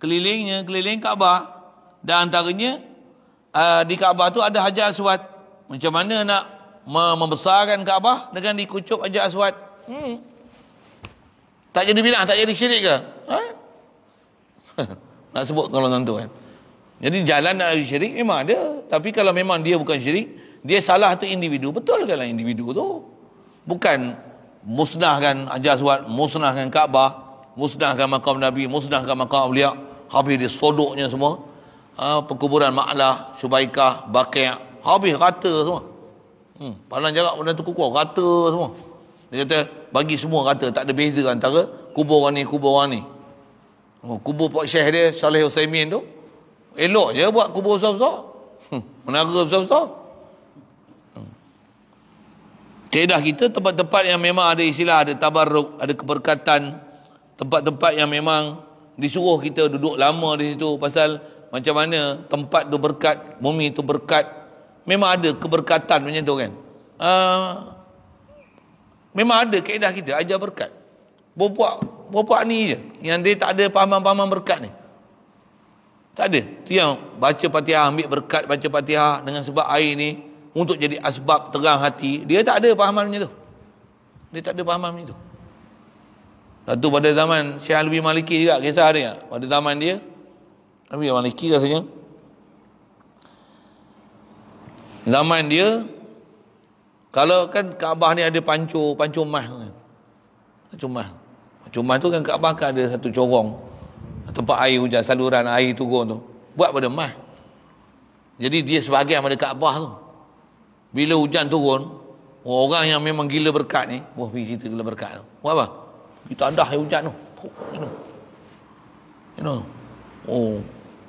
Kelilingnya, keliling Kaabah. Dan antaranya uh, di Kaabah tu ada Hajar Aswad. Macam mana nak membesarkan Kaabah dengan dikucuk Hajar Aswad? Hmm. Tak jadi bilang, tak jadi syirik ke? Ha? (laughs) nak sebut kalau tentu kan? Jadi jalan nak jadi syirik memang ada. Tapi kalau memang dia bukan syirik, dia salah tu individu. Betul kalau individu tu. Bukan musnahkan Haji Aswad, musnahkan Kaabah, musnahkan makam Nabi, musnahkan makam Aulia, habis dia sodoknya semua. Ha, perkuburan Ma'lah, Subaikah, Baqi', habis rata semua. Hmm, pandang jarak pada tu kukuh, rata semua. Dia kata, bagi semua rata, tak ada beza antara kubur orang ni, kubur orang ni. Oh, kubur Pak Syekh dia, Saleh Usaimin tu, elok je buat kubur besar-besar. Hmm, menara besar-besar. Kedah kita tempat-tempat yang memang ada istilah ada tabarruk ada keberkatan tempat-tempat yang memang disuruh kita duduk lama di situ pasal macam mana tempat tu berkat bumi tu berkat memang ada keberkatan macam tu kan uh, memang ada kedah kita ajar berkat buat buat ni je yang dia tak ada pahaman-pahaman berkat ni tak ada tu yang baca patiah ambil berkat baca patiah dengan sebab air ni untuk jadi asbab terang hati, dia tak ada pahaman macam tu. Dia tak ada pahaman macam tu. Satu pada zaman Syekh Alwi Maliki juga kisah dia. Pada zaman dia Alwi Maliki rasanya zaman dia kalau kan Kaabah ni ada pancu, pancur mah. Kan. Pancur mah. Pancur mah tu kan Kaabah kan ada satu corong. Tempat air hujan, saluran air turun tu. Buat pada mah. Jadi dia sebahagian pada Kaabah tu. Bila hujan turun, orang yang memang gila berkat ni, buah pergi cerita gila berkat. Buat apa? Kita ada air hujan tu. You know. Oh.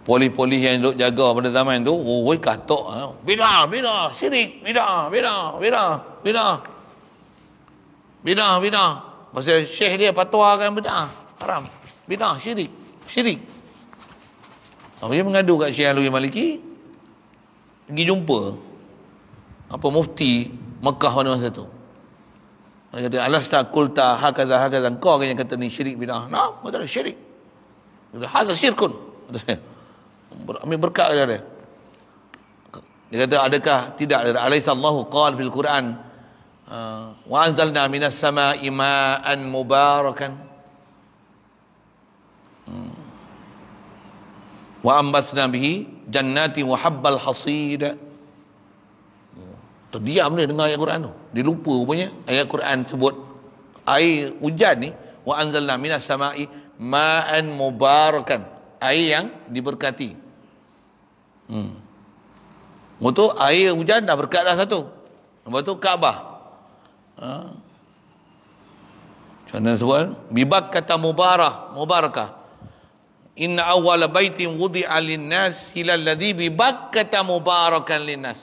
Poli-poli yang duduk jaga pada zaman tu, oh, oi katok. Eh. Ah. Bila, bila, syirik, bila, bila, bila, bila. Bila, bila. Pasal syekh dia patua kan benda. Haram. Bila, syirik, syirik. Oh, dia mengadu kat Syekh Alwi Maliki. Pergi jumpa apa mufti Mekah pada masa tu dia kata alasta kulta hakaza hakaza kau kan yang kata ni syirik bidah nah kata syirik kata hakaza syirkun kata ambil berkat dia ada dia kata adakah tidak ada alaysa Allahu qal fil Quran ah, wa anzalna minas sama'i ma'an mubarakan hmm. wa ambasna bihi jannati wa habbal hasida Terdiam dia dengar ayat Quran tu. Dia lupa rupanya ayat Quran sebut air hujan ni wa anzalna minas samai ma'an mubarakan. Air yang diberkati. Hmm. Motor air hujan dah berkat dah satu. Lepas tu Kaabah. Ha. Macam mana Bibak kata mubarak, mubarakah. Inna awwala baitin wudi'a lin-nas ila alladhi kata mubarakan lin-nas.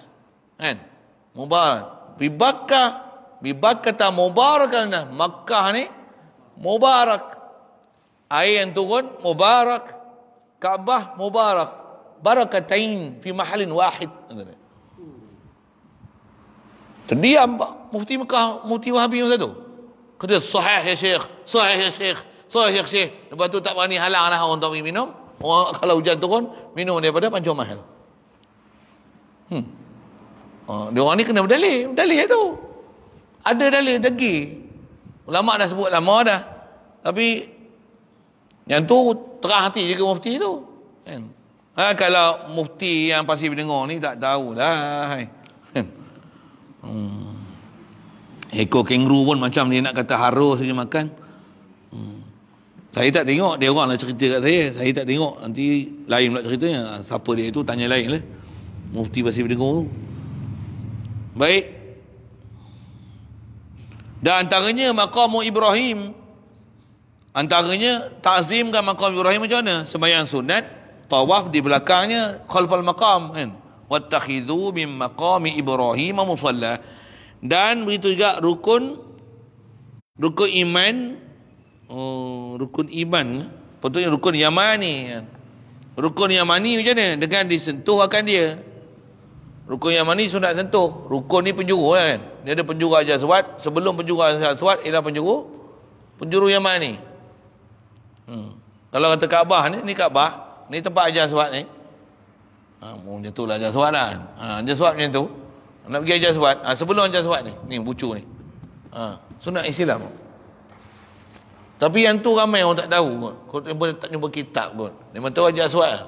Kan? Ha mubar bibakka bibakata mubarakalna makkah ni mubarak ayat yang turun mubarak kaabah mubarak barakatain fi mahalin wahid terdiam pak mufti Mekah mufti Wahabi masa tu kata sahih ya syekh sahih ya syekh sahih ya syekh lepas tu tak berani halang lah orang tak minum orang kalau hujan turun minum daripada pancung mahal hmm Ha, dia orang ni kena berdalil. Berdalil lah tu. Ada dalil, degi. Ulama dah sebut lama dah. Tapi, yang tu terah hati juga mufti tu. Kan? Ha, kalau mufti yang pasti berdengar ni tak tahulah. Kan? Hmm. Ekor kenguru pun macam dia nak kata harus je makan. Hmm. Saya tak tengok dia orang nak lah cerita kat saya. Saya tak tengok nanti lain pula ceritanya. Siapa dia tu tanya lain lah. Mufti pasti berdengar tu. Baik. Dan antaranya makam Ibrahim. Antaranya takzimkan makam Ibrahim macam mana? Sembayang sunat, tawaf di belakangnya khalfal maqam kan. Wattakhidhu min maqami Ibrahim musalla. Dan begitu juga rukun rukun iman oh, rukun iman patutnya rukun Yamani kan? Rukun Yamani macam mana? Dengan disentuh akan dia. Rukun yang mani sunat sentuh. Rukun ni penjuru lah kan. Dia ada penjuru ajar suat. Sebelum penjuru ajar suat, ialah penjuru. Penjuru yang mani. Hmm. Kalau kata Kaabah ni, ni Kaabah. Ni tempat ajar suat ni. Ha, oh, macam tu lah ajar suat lah. Ha, ajar suat macam tu. Nak pergi ajar suat. Ha, sebelum ajar suat ni. Ni bucu ni. Ha, sunat isilam. Tapi yang tu ramai orang tak tahu. Kau tak jumpa kitab pun. Dia tahu ajar suat lah.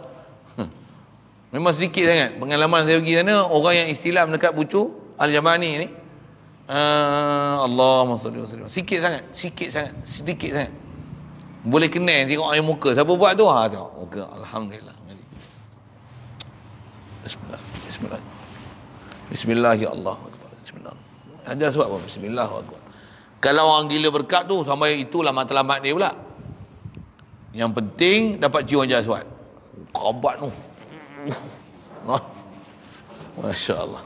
Memang sedikit sangat pengalaman saya pergi sana orang yang istilam dekat bucu Al Jamani ni. Uh, ah, Allah masalli wa Sikit sangat, sikit sangat, sedikit sangat. Boleh kenal tengok air muka siapa buat tu? Ha tengok muka alhamdulillah. Bismillahirrahmanirrahim. Bismillahirrahmanirrahim. Bismillah Bismillah. Ada sebab apa? Bismillah. Kalau orang gila berkat tu sampai itulah matlamat dia pula. Yang penting dapat cium ajar suat. Kabat tu. No. Masya Allah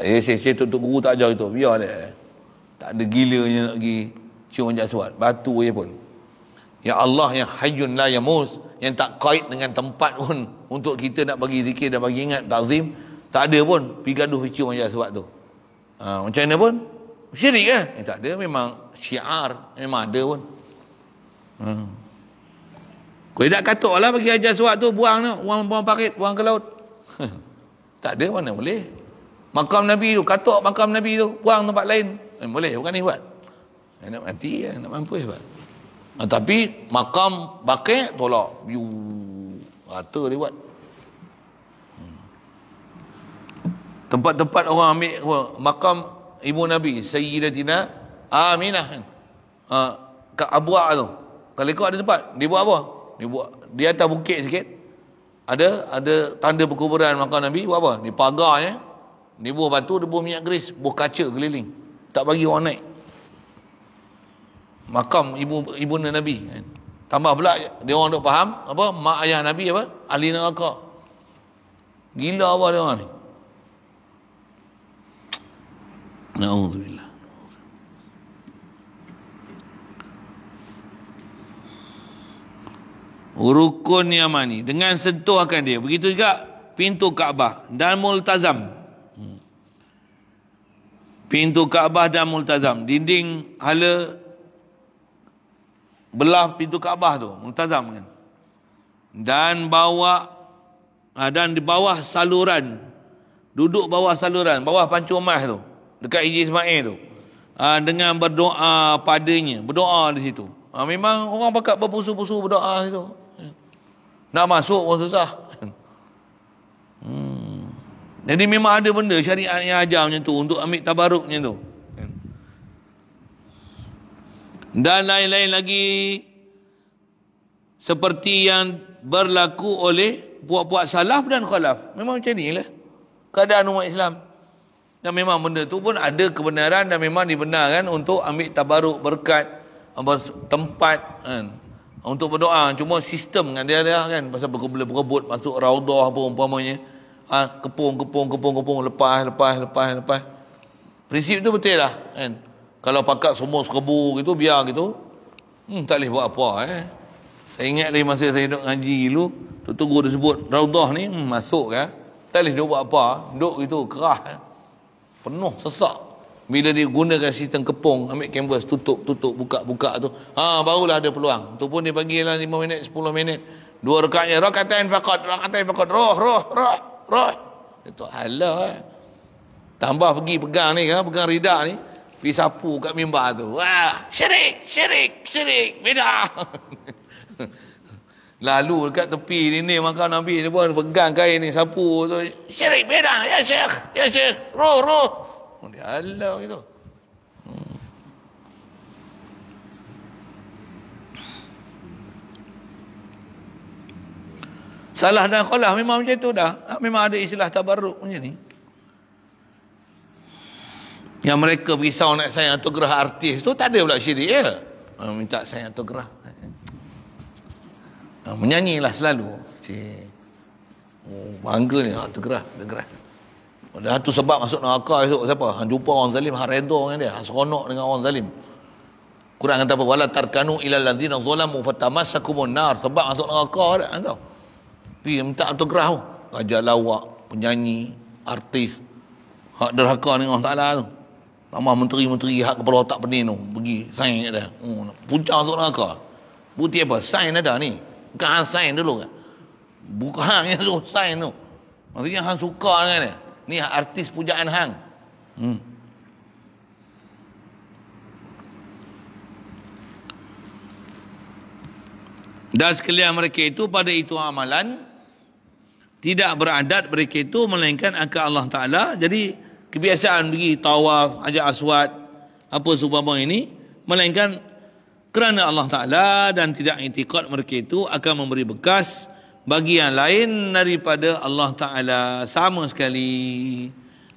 Ya eh, saya tutup guru tak ajar itu Biar dia eh. Tak ada gilanya nak pergi Cium banyak suat Batu je pun Ya Allah yang hayun la mus Yang tak kait dengan tempat pun (laughs) Untuk kita nak bagi zikir dan bagi ingat Takzim Tak ada pun Pergi gaduh cium banyak suat tu ha, Macam mana pun Syirik kan eh? Tak ada memang syiar Memang ada pun Hmm kau tidak katuk lah bagi hajar suat tu, buang tu, buang, buang parit, buang ke laut. (laughs) tak ada mana boleh. Makam Nabi tu, katuk makam Nabi tu, buang tempat lain. Eh, boleh, bukan ni buat. Eh, nak mati, eh, nak mampu eh, buat. Nah, tapi makam bakir tolak. Biu, rata dia buat. Hmm. Tempat-tempat orang ambil apa? makam ibu Nabi, Sayyidatina Aminah. Ha, kat Abu'ah tu. Kalau ikut ada tempat, dia buat apa? Dia buat di atas bukit sikit. Ada ada tanda perkuburan makam Nabi. Buat apa? Ni pagar ya. Eh. Ni buah batu, dia buah minyak geris, buah kaca keliling. Tak bagi orang naik. Makam ibu ibu Nabi. Kan. Tambah pula dia orang duk faham apa? Mak ayah Nabi apa? Ahli neraka. Gila apa dia orang ni? Nauzubillah. Rukun Yamani. Dengan sentuh akan dia. Begitu juga pintu Kaabah dan Multazam. Hmm. Pintu Kaabah dan Multazam. Dinding hala belah pintu Kaabah tu. Multazam kan. Dan bawa ah, dan di bawah saluran. Duduk bawah saluran. Bawah pancu emas tu. Dekat Iji Ismail tu. Ah, dengan berdoa padanya. Berdoa di situ. Ah, memang orang pakat berpusu-pusu berdoa di situ. Nak masuk pun susah. Hmm. Jadi memang ada benda syariat yang ajar macam tu untuk ambil tabaruk macam tu. Dan lain-lain lagi seperti yang berlaku oleh puak-puak salaf dan khalaf. Memang macam ni lah. Keadaan umat Islam. Dan memang benda tu pun ada kebenaran dan memang dibenarkan untuk ambil tabaruk berkat tempat kan. Eh untuk berdoa cuma sistem kan dia dia kan pasal boleh berebut masuk raudah apa umpamanya ha, kepung kepung kepung kepung lepas lepas lepas lepas prinsip tu betul lah kan kalau pakat semua serbu gitu biar gitu hmm, tak boleh buat apa eh saya ingat dari masa saya duduk ngaji dulu tu tunggu dia sebut raudhah ni hmm, masuk kan tak boleh buat apa duduk gitu kerah eh? penuh sesak bila dia gunakan sistem kepung, ambil kanvas, tutup, tutup, buka, buka tu. Ha, barulah ada peluang. Tu pun dia bagi dalam lima minit, sepuluh minit. Dua rekatnya, rakatan fakat, rakatan fakat, roh, roh, roh, roh. Itu halal. Eh. Tambah pergi pegang ni, ha, pegang ridak ni. Pergi sapu kat mimbar tu. Wah, syirik, syirik, syirik, beda. (laughs) Lalu dekat tepi ni, ni makan Nabi, dia pun pegang kain ni, sapu tu. Syirik, beda, ya syekh, ya syekh, roh, roh dia Allah gitu. Hmm. Salah dan kholah memang macam itu dah. Ah, memang ada istilah tabarruk punya ni. Yang mereka risau nak sayang atau gerah artis tu tak ada pula syirik ya. Ah, minta sayang atau gerah. Menyanyilah selalu. Cik. Oh, bangga ni atau gerah. Dan satu sebab masuk neraka esok siapa? Hang jumpa orang zalim, hang redha dengan dia, hang seronok dengan orang zalim. Quran kata apa? Wala tarkanu ila allazina zalamu fatamassakum an-nar. Sebab masuk neraka dah, hang tahu. Pi minta autograf tu. Raja lawak, penyanyi, artis. Hak derhaka dengan Allah Taala tu. Tambah menteri-menteri hak kepala otak pening tu. Pergi sign dia. Hmm, punca masuk neraka. Bukti apa? Sign ada ni. Bukan hang sign dulu kan? Bukan yang tu sign tu. Maksudnya hang suka dengan dia ni artis pujaan hang hmm. dan sekalian mereka itu pada itu amalan tidak beradat mereka itu melainkan akal Allah Ta'ala jadi kebiasaan pergi tawaf ajak aswad apa subhanallah ini melainkan kerana Allah Ta'ala dan tidak intikad mereka itu akan memberi bekas bekas bagi yang lain daripada Allah Ta'ala sama sekali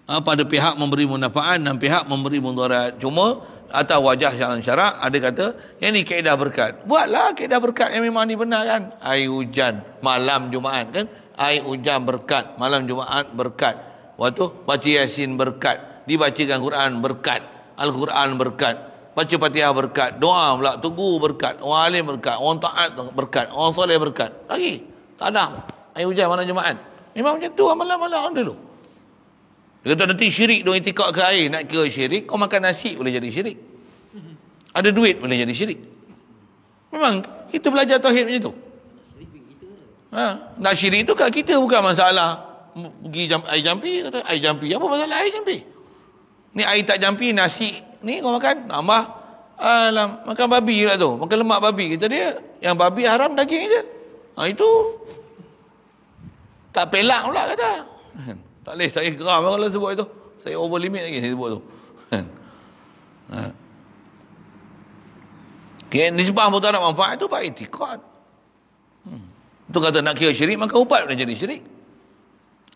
ah, pada pihak memberi manfaat dan pihak memberi mudarat cuma atau wajah syarat syarat ada kata yang ni kaedah berkat buatlah kaedah berkat yang memang ni benar kan air hujan malam Jumaat kan air hujan berkat malam Jumaat berkat waktu baca yasin berkat dibacakan Quran berkat Al-Quran berkat baca patiah berkat doa pula tunggu berkat orang alim berkat orang taat berkat orang soleh berkat lagi okay. Tak ada air hujan malam Jumaat. Memang macam tu malam-malam dulu. Dia kata nanti syirik dong itikak ke air nak kira syirik kau makan nasi boleh jadi syirik. Ada duit boleh jadi syirik. Memang kita belajar tauhid macam tu. Ha, nak syirik tu kat kita bukan masalah. Pergi jam, air jampi kata air jampi apa masalah air jampi? Ni air tak jampi nasi ni kau makan nambah alam makan babi lah tu makan lemak babi kata dia yang babi haram daging je Ha, itu tak pelak pula kata. (laughs) Tak boleh saya geram kalau sebut itu. Saya over limit lagi saya sebut tu (laughs) Ha. Ha. Ini sebab tak nak manfaat itu pak itikad. Hmm. Itu kata nak kira syirik maka ubat boleh jadi syirik.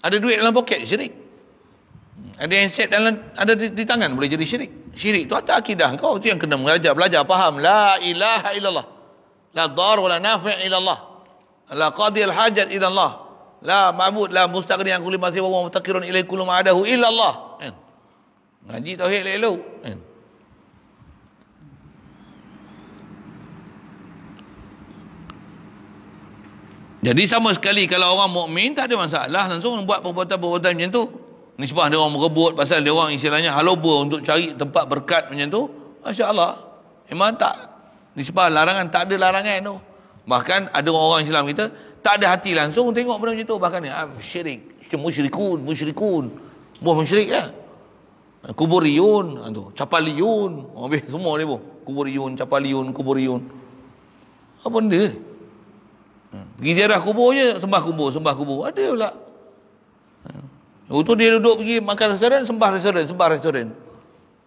Ada duit dalam poket syirik. Hmm. Ada handset dalam ada di, di, tangan boleh jadi syirik. Syirik tu ada akidah kau tu yang kena belajar belajar faham la ilaha illallah. La dar wa la nafi' illallah la qadil al hajat ila Allah la mabud la mustaghni yang kulli masih wa huwa mutakirun ilai kullu ma adahu illa Allah kan ngaji tauhid elok kan Jadi sama sekali kalau orang mukmin tak ada masalah langsung buat perbuatan-perbuatan macam tu. Nisbah dia orang merebut pasal dia orang istilahnya haloba untuk cari tempat berkat macam tu. Masya-Allah. Memang tak nisbah larangan tak ada larangan tu. No. Bahkan ada orang orang Islam kita tak ada hati langsung tengok benda macam tu. Bahkan ni ah, syirik. Musyrikun, musyrikun. Buah musyrik ya. Kuburiyun, ah, tu. Capaliyun. Habis semua ni pun. Kuburiyun, capaliyun, kuburiyun. Apa benda? Hmm. Pergi ziarah kubur je, sembah kubur, sembah kubur. Ada pula. Hmm. Itu dia duduk pergi makan restoran, sembah restoran, sembah restoran.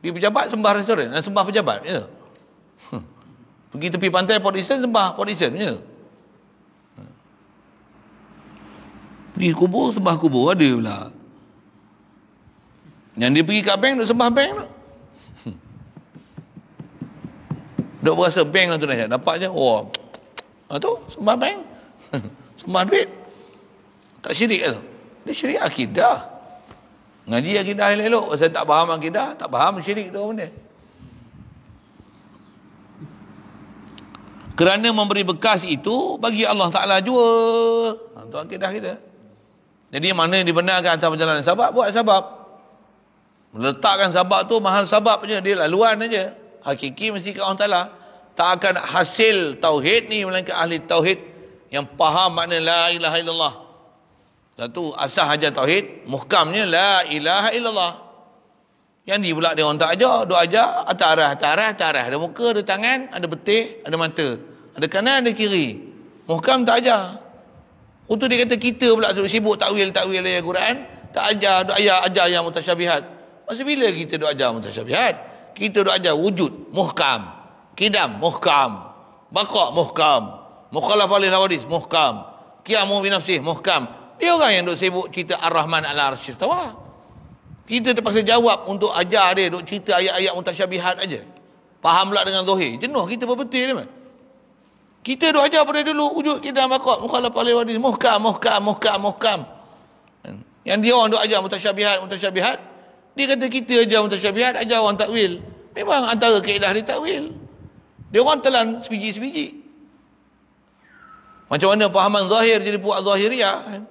Pergi pejabat, sembah restoran. Ah, sembah pejabat. Ya. Yeah. Pergi tepi pantai Port Isen sembah Port Isen punya. Pergi kubur sembah kubur ada pula. Yang dia pergi kat bank duk sembah bank tu. (laughs) Dok berasa bank lah tu nasihat. Dapat je. Wah. Oh, ha tu sembah bank. (laughs) sembah duit. Tak syirik lah tu. Dia syirik akidah. Ngaji akidah elok-elok. Pasal tak faham akidah. Tak faham syirik tu apa benda. Kerana memberi bekas itu bagi Allah Ta'ala jua. Itu ha, akidah kita. Jadi mana yang dibenarkan atas perjalanan sahabat, buat sahabat. Meletakkan sahabat tu mahal sahabat je. Dia laluan aja. Hakiki mesti kat Allah Ta'ala. Tak akan hasil tauhid ni melainkan ahli tauhid yang faham makna la ilaha illallah. Satu asah aja tauhid, muhkamnya la ilaha illallah. Yang ni pula dia orang tak ajar, dua ajar, atas arah, atas arah, atas arah. Ada muka, ada tangan, ada betih, ada mata. Ada kanan, ada kiri. Muhkam tak ajar. Untuk dia kata kita pula sibuk takwil-takwil ayat Quran. Tak ajar. Duk ayah ajar yang mutasyabihat. Masa bila kita duk ajar mutasyabihat? Kita duk ajar wujud. Muhkam. Kidam. Muhkam. Bakak. Muhkam. Mukhalaf alih lawadis. Muhkam. Qiyamu binafsih. Muhkam. Dia orang yang duk sibuk cerita Ar-Rahman ala arsy Arsyis Kita terpaksa jawab untuk ajar dia duk cerita ayat-ayat mutasyabihat aja. Faham pula dengan zuhir. Jenuh kita berbetul. Dia, mah. Kita duk ajar pada dulu wujud kita dalam akal mukhalafah lil wadi muhkam muhkam muhkam muhkam. Yang dia orang duk ajar mutasyabihat mutasyabihat dia kata kita ajar mutasyabihat ajar orang takwil. Memang antara kaedah dia takwil. Dia orang telan sebiji-sebiji. Macam mana pahaman zahir jadi puak zahiriah. Kan?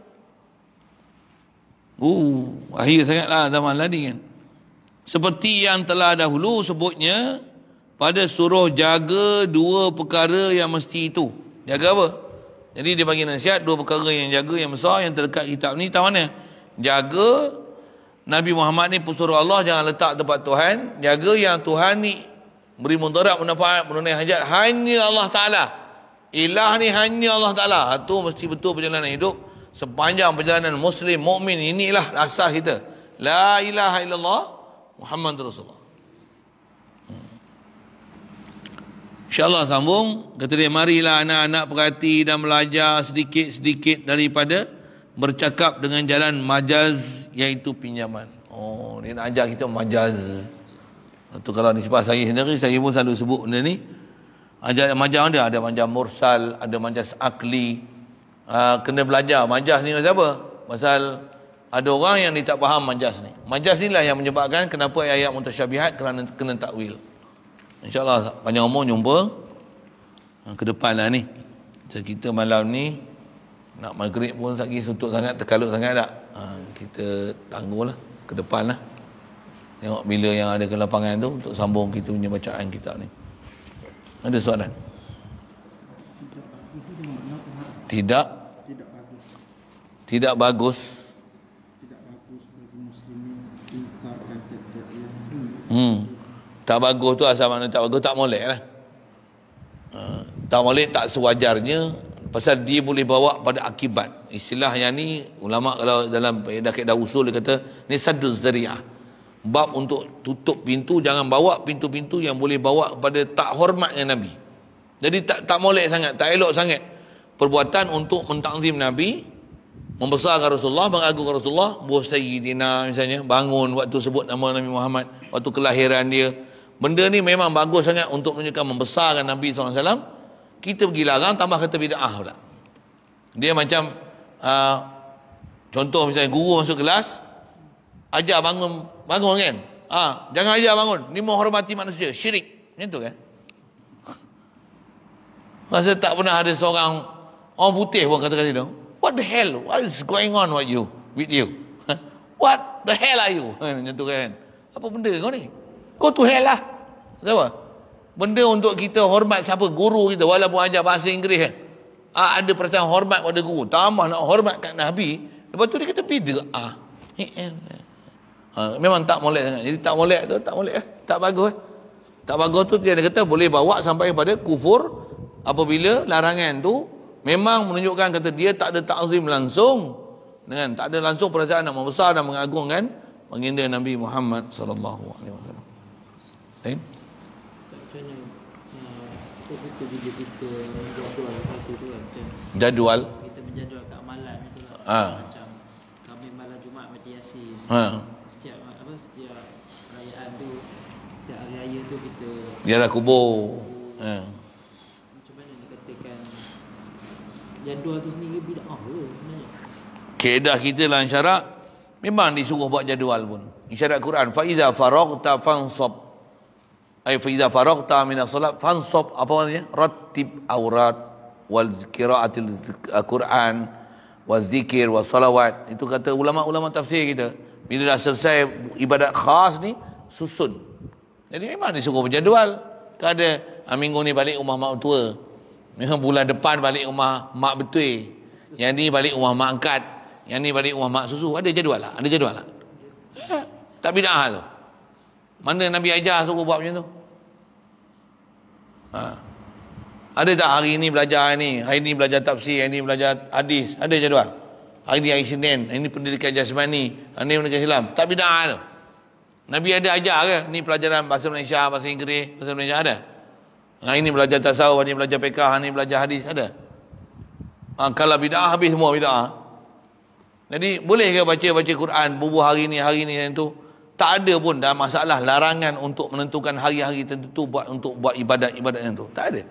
Uh, akhir sangatlah zaman tadi kan. Seperti yang telah dahulu sebutnya, pada suruh jaga dua perkara yang mesti itu. Jaga apa? Jadi dia bagi nasihat dua perkara yang jaga yang besar yang terdekat kitab ni tahu mana? Jaga Nabi Muhammad ni pesuruh Allah jangan letak tempat Tuhan. Jaga yang Tuhan ni beri mudarat, manfaat, menunaikan hajat hanya Allah Taala. Ilah ni hanya Allah Taala. Itu ha, mesti betul perjalanan hidup sepanjang perjalanan muslim mukmin inilah asas kita. La ilaha illallah Muhammad Rasulullah. InsyaAllah sambung. Kata dia, marilah anak-anak perhati dan belajar sedikit-sedikit daripada bercakap dengan jalan majaz iaitu pinjaman. Oh, dia nak ajar kita majaz. Itu kalau nisbah saya sendiri, saya pun selalu sebut benda ni. Ajar majaz ada, ada majaz mursal, ada majaz akli. Uh, kena belajar majaz ni pasal apa? Pasal ada orang yang ni tak faham majaz ni. Majaz ni lah yang menyebabkan kenapa ayat-ayat mutasyabihat kena, kena takwil. InsyaAllah panjang umur jumpa depan lah ni Macam kita malam ni Nak maghrib pun lagi suntuk sangat Terkalut sangat tak ha, Kita tangguh lah depan lah Tengok bila yang ada ke lapangan tu Untuk sambung kita punya bacaan kitab ni Ada soalan? Tidak Tidak bagus Tidak bagus Tidak bagi muslimin Tidak tak bagus tu asal mana tak bagus, tak boleh lah. Ha, tak boleh, tak sewajarnya. Pasal dia boleh bawa pada akibat. Istilah yang ni, ulama' kalau dalam dakik-dakik usul, dia kata, ni sadun zariah. Bab untuk tutup pintu, jangan bawa pintu-pintu yang boleh bawa pada tak hormatnya Nabi. Jadi tak tak boleh sangat, tak elok sangat. Perbuatan untuk mentakzim Nabi, membesarkan Rasulullah, mengagungkan Rasulullah, buah sayyidina misalnya, bangun waktu sebut nama Nabi Muhammad, waktu kelahiran dia, benda ni memang bagus sangat untuk menunjukkan membesarkan Nabi SAW kita pergi larang tambah kata bida'ah pula dia macam uh, contoh misalnya guru masuk kelas ajar bangun bangun kan ha, jangan ajar bangun ni menghormati manusia syirik macam tu kan rasa (laughs) tak pernah ada seorang orang putih pun kata kata tu what the hell what is going on with you with you (laughs) what the hell are you (laughs) macam tu kan apa benda kau ni kau tu lah. Kenapa? Benda untuk kita hormat siapa guru kita walaupun ajar bahasa Inggeris kan. Ah, ada perasaan hormat pada guru. Tambah nak hormat kat Nabi. Lepas tu dia kata beda. Ah. Eh, eh. Ha, memang tak molek sangat. Jadi tak molek tu tak molek. Lah. Tak bagus. Eh. Tak bagus tu dia kata boleh bawa sampai kepada kufur. Apabila larangan tu memang menunjukkan kata dia tak ada takzim langsung. Dengan tak ada langsung perasaan nak membesar dan mengagungkan. Menginda Nabi Muhammad SAW. Lain? Eh? Jadual. Ah. Ah. Ah. Kita berjadual kat amalan itu lah. Ha. Macam kami malam Jumaat macam Yasin. Ha. Setiap apa setiap perayaan tu setiap hari raya tu kita Ya kubur. Ha. Macam mana dikatakan jadual tu sendiri bid'ah ke sebenarnya? Kaedah kita lah syarak memang disuruh buat jadual pun. Isyarat Quran fa iza faragta fansab ay fa idza faraghta min as-salat fansab apa maksudnya rattib aurat wal qiraatil eh, quran wazikir wa salawat itu kata ulama-ulama tafsir kita bila dah selesai ibadat khas ni susun jadi memang disuruh berjadual tak ada ha, minggu ni balik rumah mak tua memang bulan depan balik rumah mak betul yang ni balik rumah mak angkat yang ni balik rumah mak susu ada jadual lah ada jadual lah tak (laughs) bina'ah tu mana Nabi Ajar suruh buat macam tu Ha. Ada tak hari ni belajar ni? Hari ni belajar tafsir, hari ni belajar hadis. Ada jadual? Hari ni hari Senin, hari ni pendidikan jasmani, hari ni pendidikan Islam. Tak bid'ah. tu. Nabi ada ajar ke? Ni pelajaran bahasa Malaysia, bahasa Inggeris, bahasa Malaysia ada? Hari ni belajar tasawuf, hari ni belajar PK, hari ni belajar hadis ada? Ha, kalau bidah habis semua bidah. Jadi boleh ke baca-baca Quran bubuh hari ini hari ini yang tu? tak ada pun dah masalah larangan untuk menentukan hari-hari tertentu buat untuk buat ibadat-ibadat yang tu. Tak ada.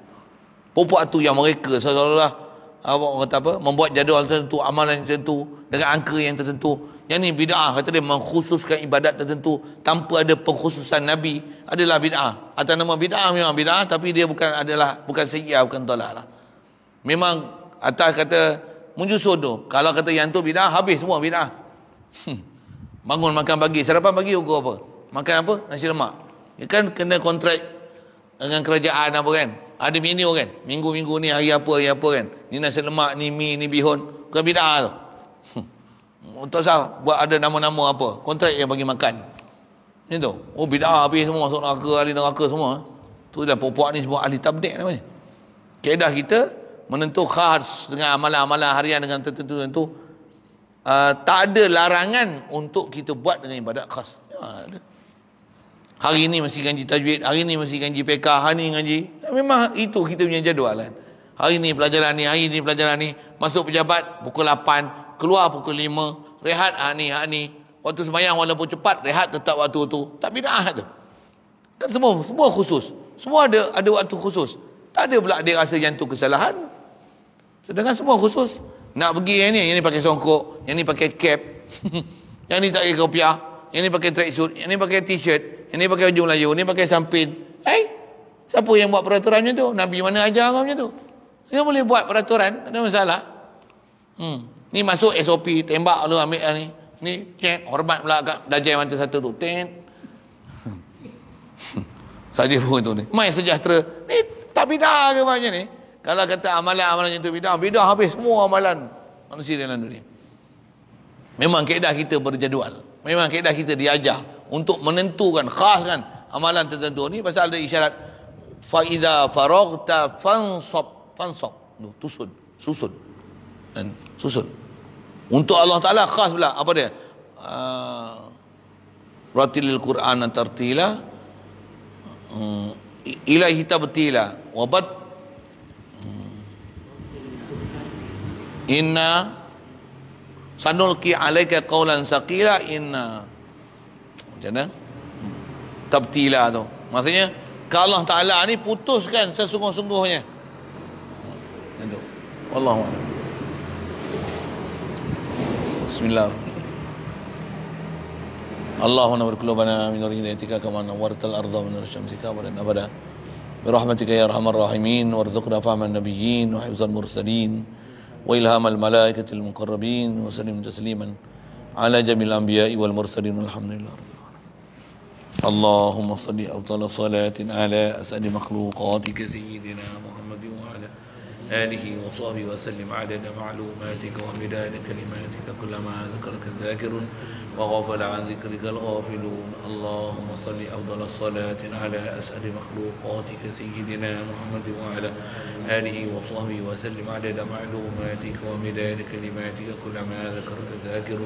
Perempuan tu yang mereka seolah-olah apa kata apa membuat jadual tertentu amalan tertentu dengan angka yang tertentu yang ni bid'ah kata dia mengkhususkan ibadat tertentu tanpa ada pengkhususan nabi adalah bid'ah atau nama bid'ah memang bid'ah tapi dia bukan adalah bukan sayyiah bukan tolak lah memang atas kata muncul sodo kalau kata yang tu bid'ah habis semua bid'ah hmm bangun makan pagi sarapan pagi ukur apa makan apa nasi lemak dia ya kan kena kontrak dengan kerajaan apa kan ada menu kan minggu-minggu ni hari apa hari apa kan ni nasi lemak ni mi ni bihun bukan bid'ah tu untuk hmm. oh, sah buat ada nama-nama apa kontrak yang bagi makan ni tu oh bid'ah habis semua masuk neraka ahli neraka semua tu dah puak-puak ni semua ahli tabdek namanya kaedah kita menentu khas dengan amalan-amalan harian dengan tertentu-tentu uh, tak ada larangan untuk kita buat dengan ibadat khas. Ya, ada. Hari ini mesti ganji tajwid, hari ini mesti ganji PK, hari ini ganji. Ya, memang itu kita punya jadual kan. Hari ini pelajaran ni, hari ini pelajaran ni. Masuk pejabat pukul 8, keluar pukul 5. Rehat hari ah, ini, hari ah, ini. Waktu semayang walaupun cepat, rehat tetap waktu tu. Tak bina'ah tu. Kan semua semua khusus. Semua ada ada waktu khusus. Tak ada pula dia rasa yang tu kesalahan. Sedangkan semua khusus. Nak pergi yang ni, yang ni pakai songkok, yang ni pakai cap, (laughs) yang ni tak pakai kopiah, yang ni pakai tracksuit, yang ni pakai t-shirt, yang ni pakai baju Melayu, yang ni pakai sampin. Hey, eh? siapa yang buat peraturan macam tu? Nabi mana ajar kau macam tu? Dia boleh buat peraturan, tak ada masalah. Hmm. Ni masuk SOP, tembak lu ambil ni. Ni, cek, hormat pula kat dajai mata satu tu. Ten. (laughs) Saja pun tu ni. main sejahtera. Ni, tak bidah ke macam ni? Kalau kata amalan-amalan itu bidah, bidah habis semua amalan manusia dalam dunia. Memang keadaan kita berjadual. Memang keadaan kita diajar untuk menentukan, khaskan amalan tertentu ni pasal ada isyarat faiza faraghta fansab fansab tu susun susun dan susun untuk Allah Taala khas pula apa dia uh, ratilil quran tartila um, hmm, ilahi tabtila wa inna sanulki alaika qawlan saqila inna macam mana hmm. tabtila tu maksudnya kalau Allah Ta'ala ni putuskan sesungguh-sungguhnya hmm. itu Allah Bismillah Allahumma berkulubana min urin yaitika kama nawartal arda min urshamsika ya wa abada برحمتك يا ارحم الراحمين وارزقنا فهم النبيين وحفظ المرسلين وإلهام الملائكة المقربين وسلم تسليما على جميع الأنبياء والمرسلين والحمد لله رب العالمين اللهم صل أفضل صلاة على أسعد مخلوقاتك سيدنا محمد آله وصحبه وسلم عدد معلوماتك ومداد كلماتك كلما ذكرك الذاكر وغفل عن ذكرك الغافلون اللهم صل أفضل الصلاة على أسأل مخلوقاتك سيدنا محمد وعلى آله وصحبه وسلم عدد معلوماتك ومداد كلماتك كلما ذكرك الذاكر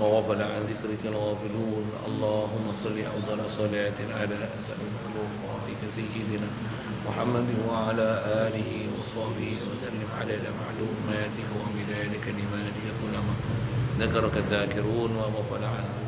وغفل عن ذكرك الغافلون اللهم صل أفضل صلاة على أسأل مخلوقاتك سيدنا محمد محمد وعلى آله وصحبه وسلم على معلوماتك ومداد كلماتك كلما ذكرك الذاكرون ومن